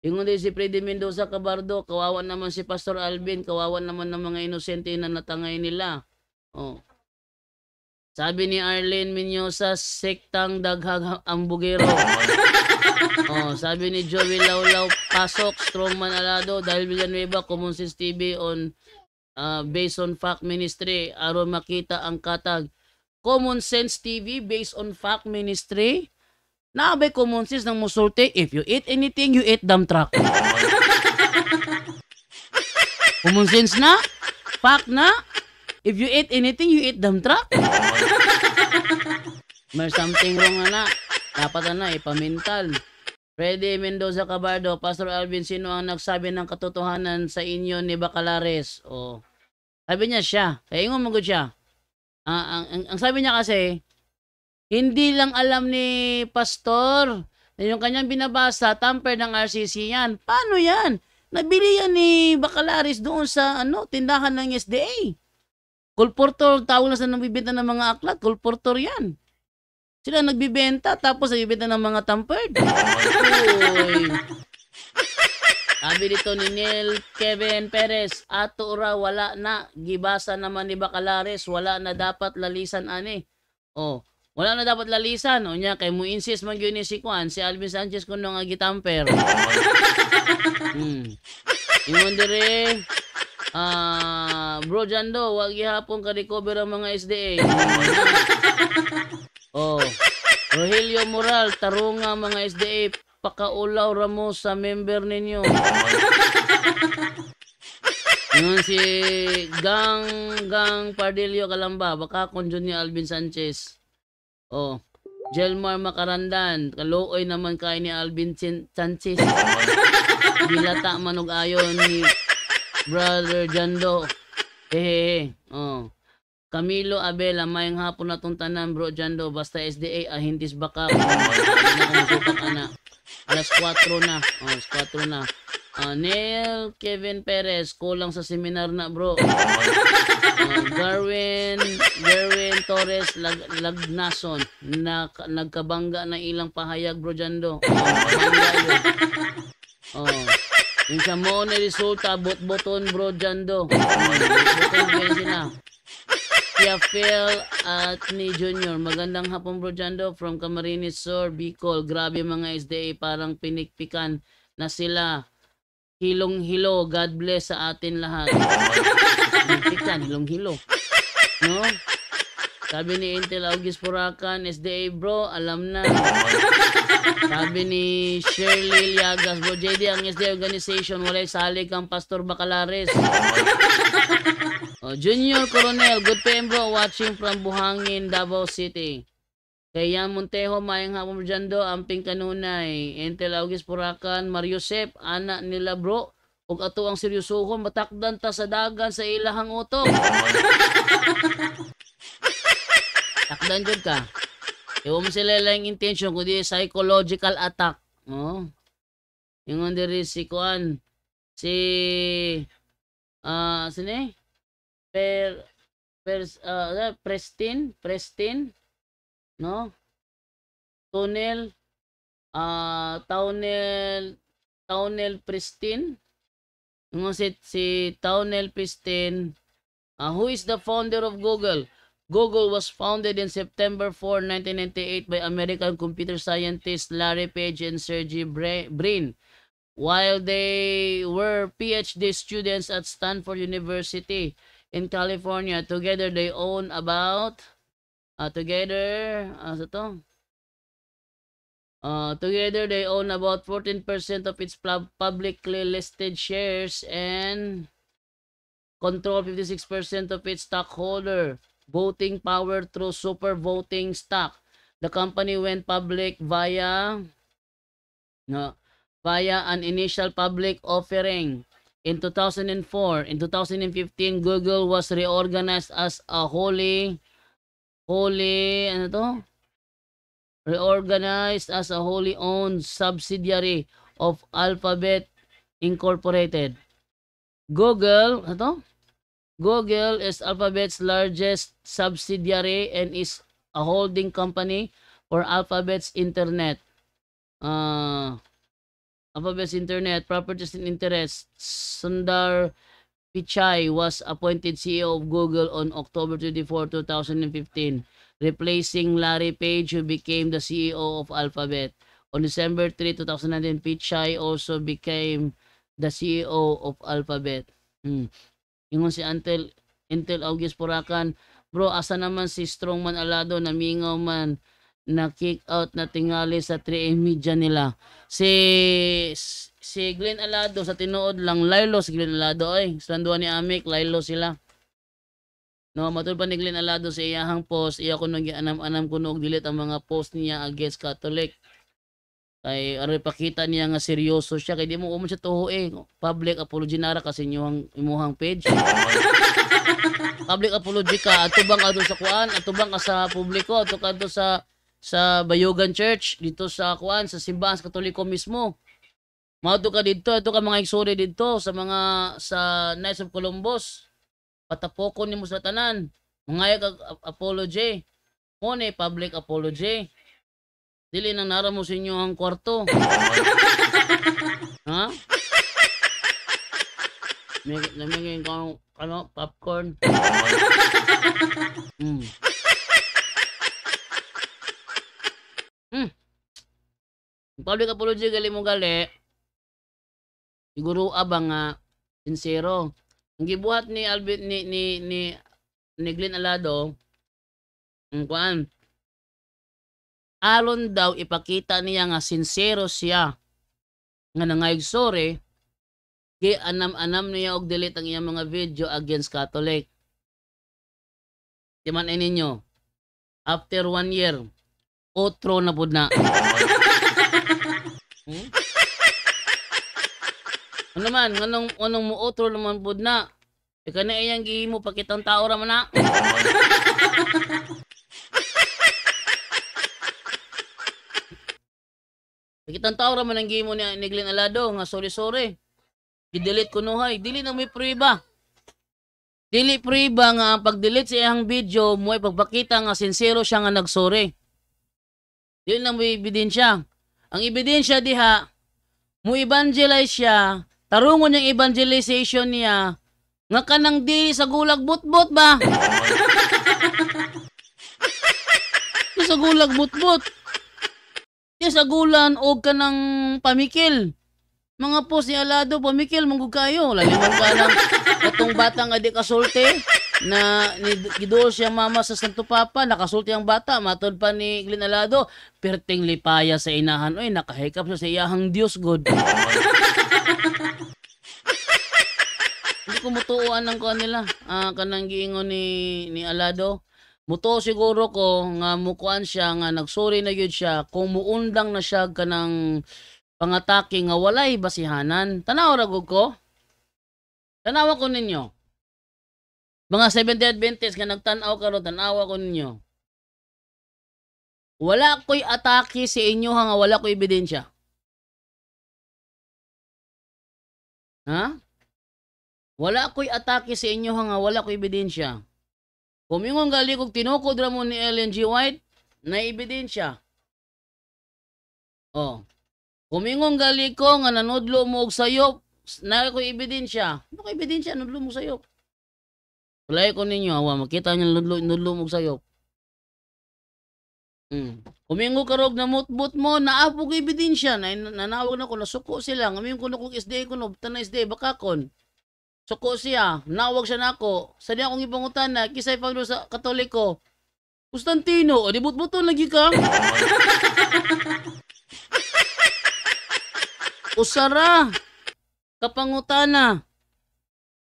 Speaker 2: Ingon din si Freddy Mendoza Cabardo, kawawa naman si Pastor Alvin, kawawa naman ng mga inosente na natangay nila. Oh. Sabi ni Arlene Minyosa, sektang daghag ang bugero.
Speaker 5: oh,
Speaker 2: sabi ni Joey Laulaw, pasok, strongman alado, dahil Villanueva, Common Sense TV on uh, based on fact ministry, aron makita ang katag Common Sense TV based on fact ministry. Naabay common sense ng musulti, if you eat anything, you eat dumb truck. common sense na? Fact na? If you eat anything, you eat dumb truck? May something wrong na. Dapat na, ipamental. Freddy Mendoza Cabardo, Pastor Alvin, sino ang nagsabi ng katotohanan sa inyo ni Bacalares? O, oh. sabi niya siya. Kaya ingon mo siya. Ah, ang, ang, ang sabi niya kasi, hindi lang alam ni pastor na yung kanyang binabasa, tamper ng RCC yan. Paano yan? Nabili yan ni Bacalaris doon sa ano, tindahan ng SDA. Colportor, tawag lang sa nagbibenta ng mga aklat, kulportor yan. Sila nagbibenta, tapos nagbibenta ng mga tampered. Ay, sabi dito ni Neil Kevin Perez, ato ura wala na gibasa naman ni Bacalares, wala na dapat lalisan ani. Oh, wala na dapat lalisan o niya kay mo insist man gyud ni si Juan, si Alvin Sanchez kuno nga gitamper.
Speaker 3: hmm.
Speaker 2: Imong dire Ah, uh, bro Jando, wag gihapon ka recover ang mga SDA. oh. Rogelio Moral, tarunga mga SDA pakaulaw ra mo sa member ninyo. Yun si Gang Gang Pardilio Kalamba, baka kunjun ni Alvin Sanchez. Oh. Jelmar Makarandan, kaluoy naman kay ni Alvin Chin Sanchez. Dilata manog ayon ni Brother Jando. Eh, oh. Camilo Abela, mayang hapon na tanan bro Jando, basta SDA, ahintis baka. Ano Alas 4 na. Oh, alas 4 na. Uh, Neil Kevin Perez, kulang sa seminar na bro. Uh, Darwin, Garwin Torres Lag, Lagnason, na, nagkabangga na ilang pahayag bro Jando. Oh, oh. Yung sa mo na resulta, bot-boton bro Jando. Oh, bot-boton sila. Kiafel at ni Junior. Magandang hapon bro Jando from Camarines Sur, Bicol. Grabe mga SDA, parang pinikpikan na sila. Hilong-hilo, God bless sa atin lahat. pinikpikan, hilong-hilo. No? Sabi ni Intel August Purakan, SDA bro, alam na. Sabi ni Shirley Liagas, bro, JD, ang SDA organization, walay sali kang Pastor Bacalares. oh, Junior Coronel, good PM bro, watching from Buhangin, Davao City. Kaya Monteho, mayang hapon dyan do, amping kanunay. Intel August Purakan, Mariusep, anak nila bro, ug ato ang seryosohon matakdan ta sa dagan sa ilahang utok. Takdan jud ka. Iwo mo sila lang intention kundi psychological attack. No? Yung under si Kuan si ah uh, sino eh? Per Per uh, Prestin, Prestin, no? Tunnel ah uh, Taunel Taunel Prestin. Ingon si si Taunel Prestin, uh, who is the founder of Google? Google was founded in September 4, 1998 by American computer scientists Larry Page and Sergey Brin. While they were PhD students at Stanford University in California, together they own about uh, together uh, to? Uh, together, they own about 14% of its publicly listed shares and control 56% of its stockholder. voting power through super voting stock. The company went public via no, via an initial public offering. In 2004, in 2015, Google was reorganized as a wholly wholly ano to? Reorganized as a wholly owned subsidiary of Alphabet Incorporated. Google, ano to? Google is Alphabet's largest subsidiary and is a holding company for Alphabet's Internet. Uh, Alphabet's Internet, Properties and Interests, Sundar Pichai was appointed CEO of Google on October 24, 2015, replacing Larry Page, who became the CEO of Alphabet. On December 3, 2019, Pichai also became the CEO of Alphabet. Hmm. Ingon si Antel, Intel August Purakan, bro, asa naman si Strongman Alado na mingaw man na kick out na tingali sa 3 media nila. Si si Glenn Alado sa tinuod lang Lilo si Glenn Alado ay sanduan ni Amik Lilo sila. No, matul pa ni Glenn Alado sa iyahang post, iya ko nang gianam-anam kuno og delete ang mga post niya against Catholic. Kay ano ipakita niya nga seryoso siya kay di mo umon siya toho eh. Public apology na ra kasi ang imuhang page. public apology ka ato bang adto sa kuan, ato bang sa publiko, ato ka sa sa Bayugan Church dito sa kuan sa simbahan sa Katoliko mismo. Mao ka dito, ato ka mga eksore dito sa mga sa Knights of Columbus. Patapokon nimo sa tanan. Mga apology. Mo ni public apology. Dili na nara mo sa inyo ang kwarto. ha? Lamigin ko ang ano, popcorn. mm. Mm. Public apology gali mo gali. Siguro abang ah, nga sincero. Ang gibuhat ni Albert ni ni ni ni Glenn Alado. Ang kuan alon daw ipakita niya nga sincero siya nga nangayog sorry gianam-anam anam niya og delete ang iyang mga video against Catholic. Di man ninyo. After one year, otro na pud na. hmm? Ano man, anong, anong mo otro naman pud na? Ika na iyang gihimo pakitang tao ra man na. Nakitang tao raman ang gimo ni, ni Glenn Alado nga sorry-sorry. I-delete ko nuhay. Dili na may priba. Dili priba nga ang pag-delete sa iyang video mo ay pagpakita nga sincero siya nga nagsorry. Dili na may ebidensya. Ang ebidensya diha, mo evangelize siya, tarungon yung evangelization niya, nga kanang dili sa gulag butbot ba? sa gulag butbot. Yes, agulan og kanang pamikil. Mga po si Alado, pamikil, mong kayo. Lagi mo ka ng katong bata nga di kasulti na giduol siya mama sa Santo Papa, nakasulti ang bata, matod pa ni Glenn Alado, perting lipaya sa inahan, oy, nakahikap siya sa iyahang Dios God. Hindi ko mutuuan ng kuan nila. Ah, kanang giingon ni ni Alado. Muto siguro ko nga mukuan siya nga nagsuri na gyud siya kung muundang na siya ka kanang pangatake nga walay basihanan. Tanaw ra gud ko. Tanaw ko ninyo. Mga 70 Adventist nga nagtanaw karon tanaw ko ninyo.
Speaker 1: Wala ko'y atake sa si inyo nga wala ko'y ebidensya. Ha? Wala ko'y atake sa si inyo nga wala ko'y ebidensya. Kumingon gali kog tinukod ra mo ni Ellen
Speaker 2: G. White na ebidensya. Oh. Kumingon gali ko nga nanudlo mo og sayop na ko ebidensya. Ano ko ebidensya nudlo mo sayop? Walay ko ninyo awa makita niya nudlo nudlo mo og sayop. Mm. Kumingo karog na mutbot mo, naapog ebidensya nanawag na ko, nasuko sila. Ngayon ko na kong SD ko, nabta na baka kon. Suko siya, nawag siya nako. Sa niya akong ipangutan na, kisay pa sa katoliko. Constantino, o di butbuton lagi ka. Usara, kapangutana.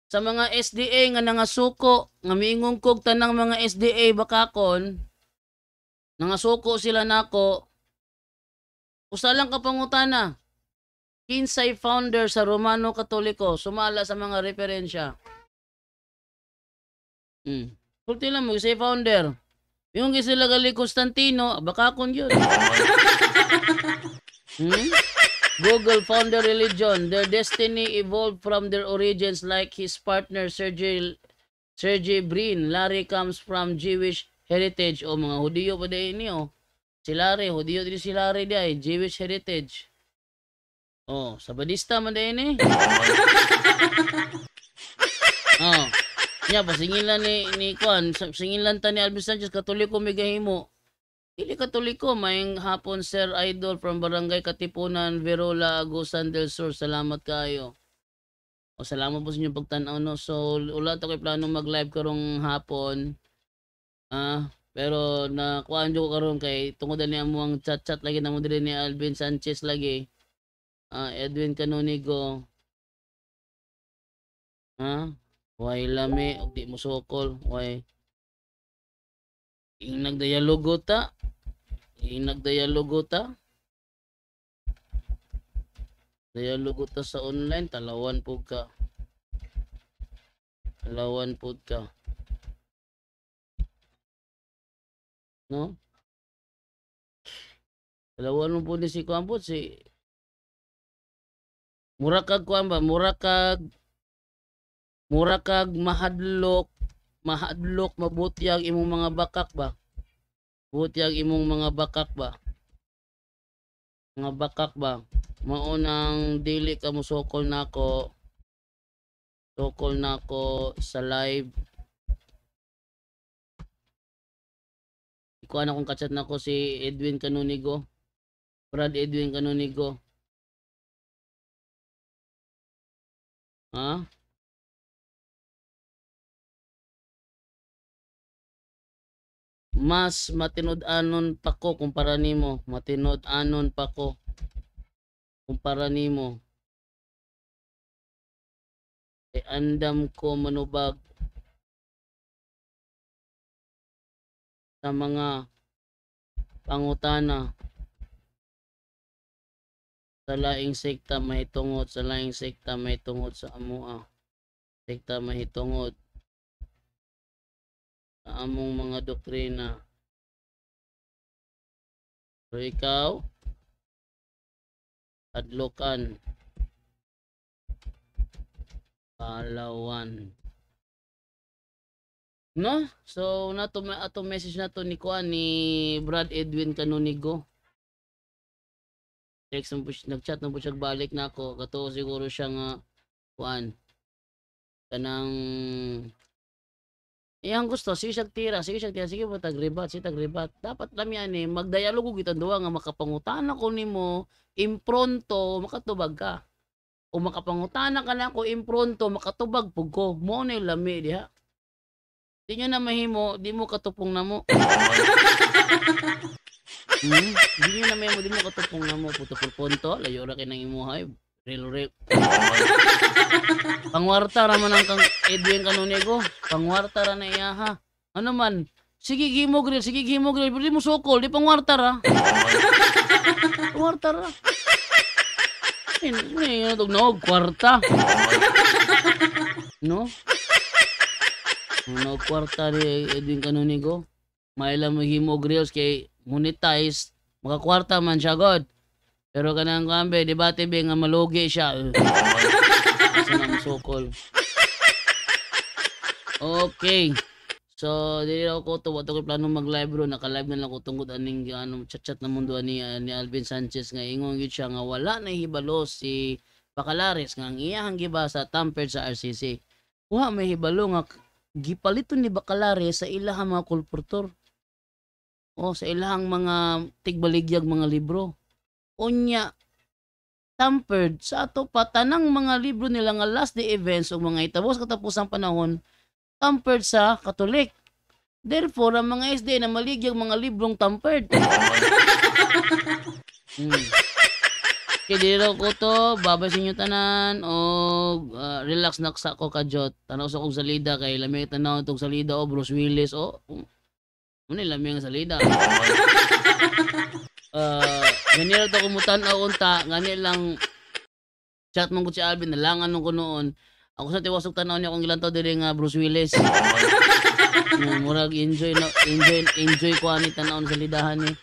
Speaker 2: Sa mga SDA nga nangasuko, nga miingong kog tanang mga SDA bakakon, nangasuko sila nako. Usa lang kapangutana. Kinsay founder sa Romano Katoliko, sumala sa mga referensya. Hmm. Kulti lang mo, say founder. Yung sila gali Constantino, baka kun yun. hmm? Google founder religion. Their destiny evolved from their origins like his partner Sergey Sergey Brin. Larry comes from Jewish heritage. O mga Hudiyo pa din niyo. Oh. Si Larry, Hudiyo din si Larry di ay Jewish heritage. Oh, sabadista man din ni. Eh. oh. Nya basingilan ni ni Kwan, singilan ta ni Alvin Sanchez Katoliko migahimo. Dili Katoliko maing hapon Sir Idol from Barangay Katipunan, Verola, Agusan del Sur. Salamat kayo. O salamat po sa inyong pagtanaw no. So wala ta kay planong mag-live karong hapon. Ah, pero na nakuha ko karon kay tungod ni amuang chat-chat lagi namo diri ni Alvin Sanchez lagi
Speaker 1: uh, Edwin Canonigo ha way lami og di mo sokol way ing
Speaker 2: nagdayalogo ta ing nagdayalogo ta dayalogo ta sa online talawan po ka
Speaker 1: talawan po ka no talawan mo po ni si Kwampot si Mura kag kuan ba? Mura kag mura
Speaker 2: kag mahadlok, mahadlok mabuti ang imong mga bakak ba? Buti ang imong mga bakak ba? Mga bakak ba?
Speaker 1: Mao nang dili ka mo sokol nako. Sokol nako sa live. na akong kachat nako si Edwin Canonigo. Brad Edwin Canonigo. Ha? Mas matinod anon pa ko kumpara nimo, matinod anon pa ko kumpara nimo. e andam ko manubag sa mga pangutana sa
Speaker 2: laing sekta mahitungod sa laing sekta may mahitungod sa amua sekta may
Speaker 1: mahitungod ah. sa among mga doktrina so ikaw adlokan palawan
Speaker 2: no so nato ato message nato ni kuan ni Brad Edwin Canonigo Text mo siya, nag-chat na po siya, balik na ako. Kato siguro siya nga, one, Kanang, iyang eh, gusto, sige siya tira, sige siya tira, sige po tagribat, sige tagribat. Dapat lang yan eh, magdialogo kita doon nga makapangutan ako ni mo, impronto, makatubag ka. O makapangutan ka na ako, impronto, makatubag po ko. Mo na yung lami, diha. Di nyo na mahimo, di mo katupong na mo. Hmm? Hindi Dili na may mo din ko tupong na mo putupol punto, layo ra kinang imo imuhay. Real real. Pangwarta ra man ang kang Edwin kanuni ko. Pangwarta ra na iya ha. Ano man? Sige gimo grill, sige gimo grill, pero mo sokol, di pangwarta ra. pangwarta ra. Hindi na tog oh, no kwarta. No? Naog kwarta ni Edwin kanuni ko. Mailam grills kay monetize, makakwarta man siya god. Pero kanang kambe, di ba tibi nga malugi siya. Kasi sukol. Okay. So, dili ako ko to wato ko plano mag-live bro, naka-live na lang ko tungod aning ano chat-chat na mundo ani ni Alvin Sanchez nga ingon gyud siya nga wala na hibalo si Bacalares nga ang iyahang gibasa tampered sa RCC. Wa may hibalo nga gipalito ni Bacalares sa ilahang mga kulportor o sa ilahang mga tigbaligyag mga libro. Unya, tampered sa ato patanang mga libro nila nga last day events o mga itabos katapusang panahon tampered sa Katolik. Therefore, ang mga SD na maligyag mga librong tampered. hmm. Kidiro ko to, babay sa tanan, o uh, relax na ko ka, Jot. Tanaw sa kong salida kay lamig na itong salida, o Bruce Willis, o ano lami ang salida. uh, ganyan to kumutan na unta, ganyan lang chat mong ko si Alvin, nalangan nung ko noon. Ako sa tiwasok tanaw niya kung ilan to diri nga Bruce Willis. Murag enjoy na enjoy enjoy ko ani tanaw sa lidahan ni. Eh.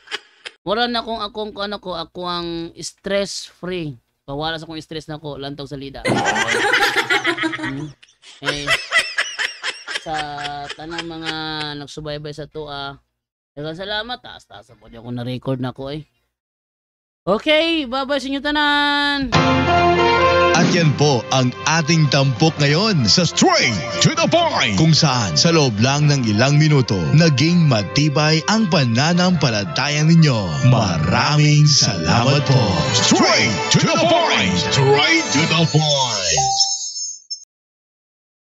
Speaker 2: Wala na kung akong ko ano ko, ako ang stress free. Bawala sa kong stress na ko, lantog sa lida. hmm. Eh, sa tanang mga nagsubaybay sa tua. Ah. Daghang salamat. Taas-taas po ako na-record na ko eh. Okay, bye-bye sa inyo tanan!
Speaker 1: At yan po ang ating tampok ngayon sa Straight to the Point kung saan sa loob lang ng ilang minuto naging matibay ang pananampalataya ninyo. Maraming salamat po! Straight to the Point! Straight to the Point!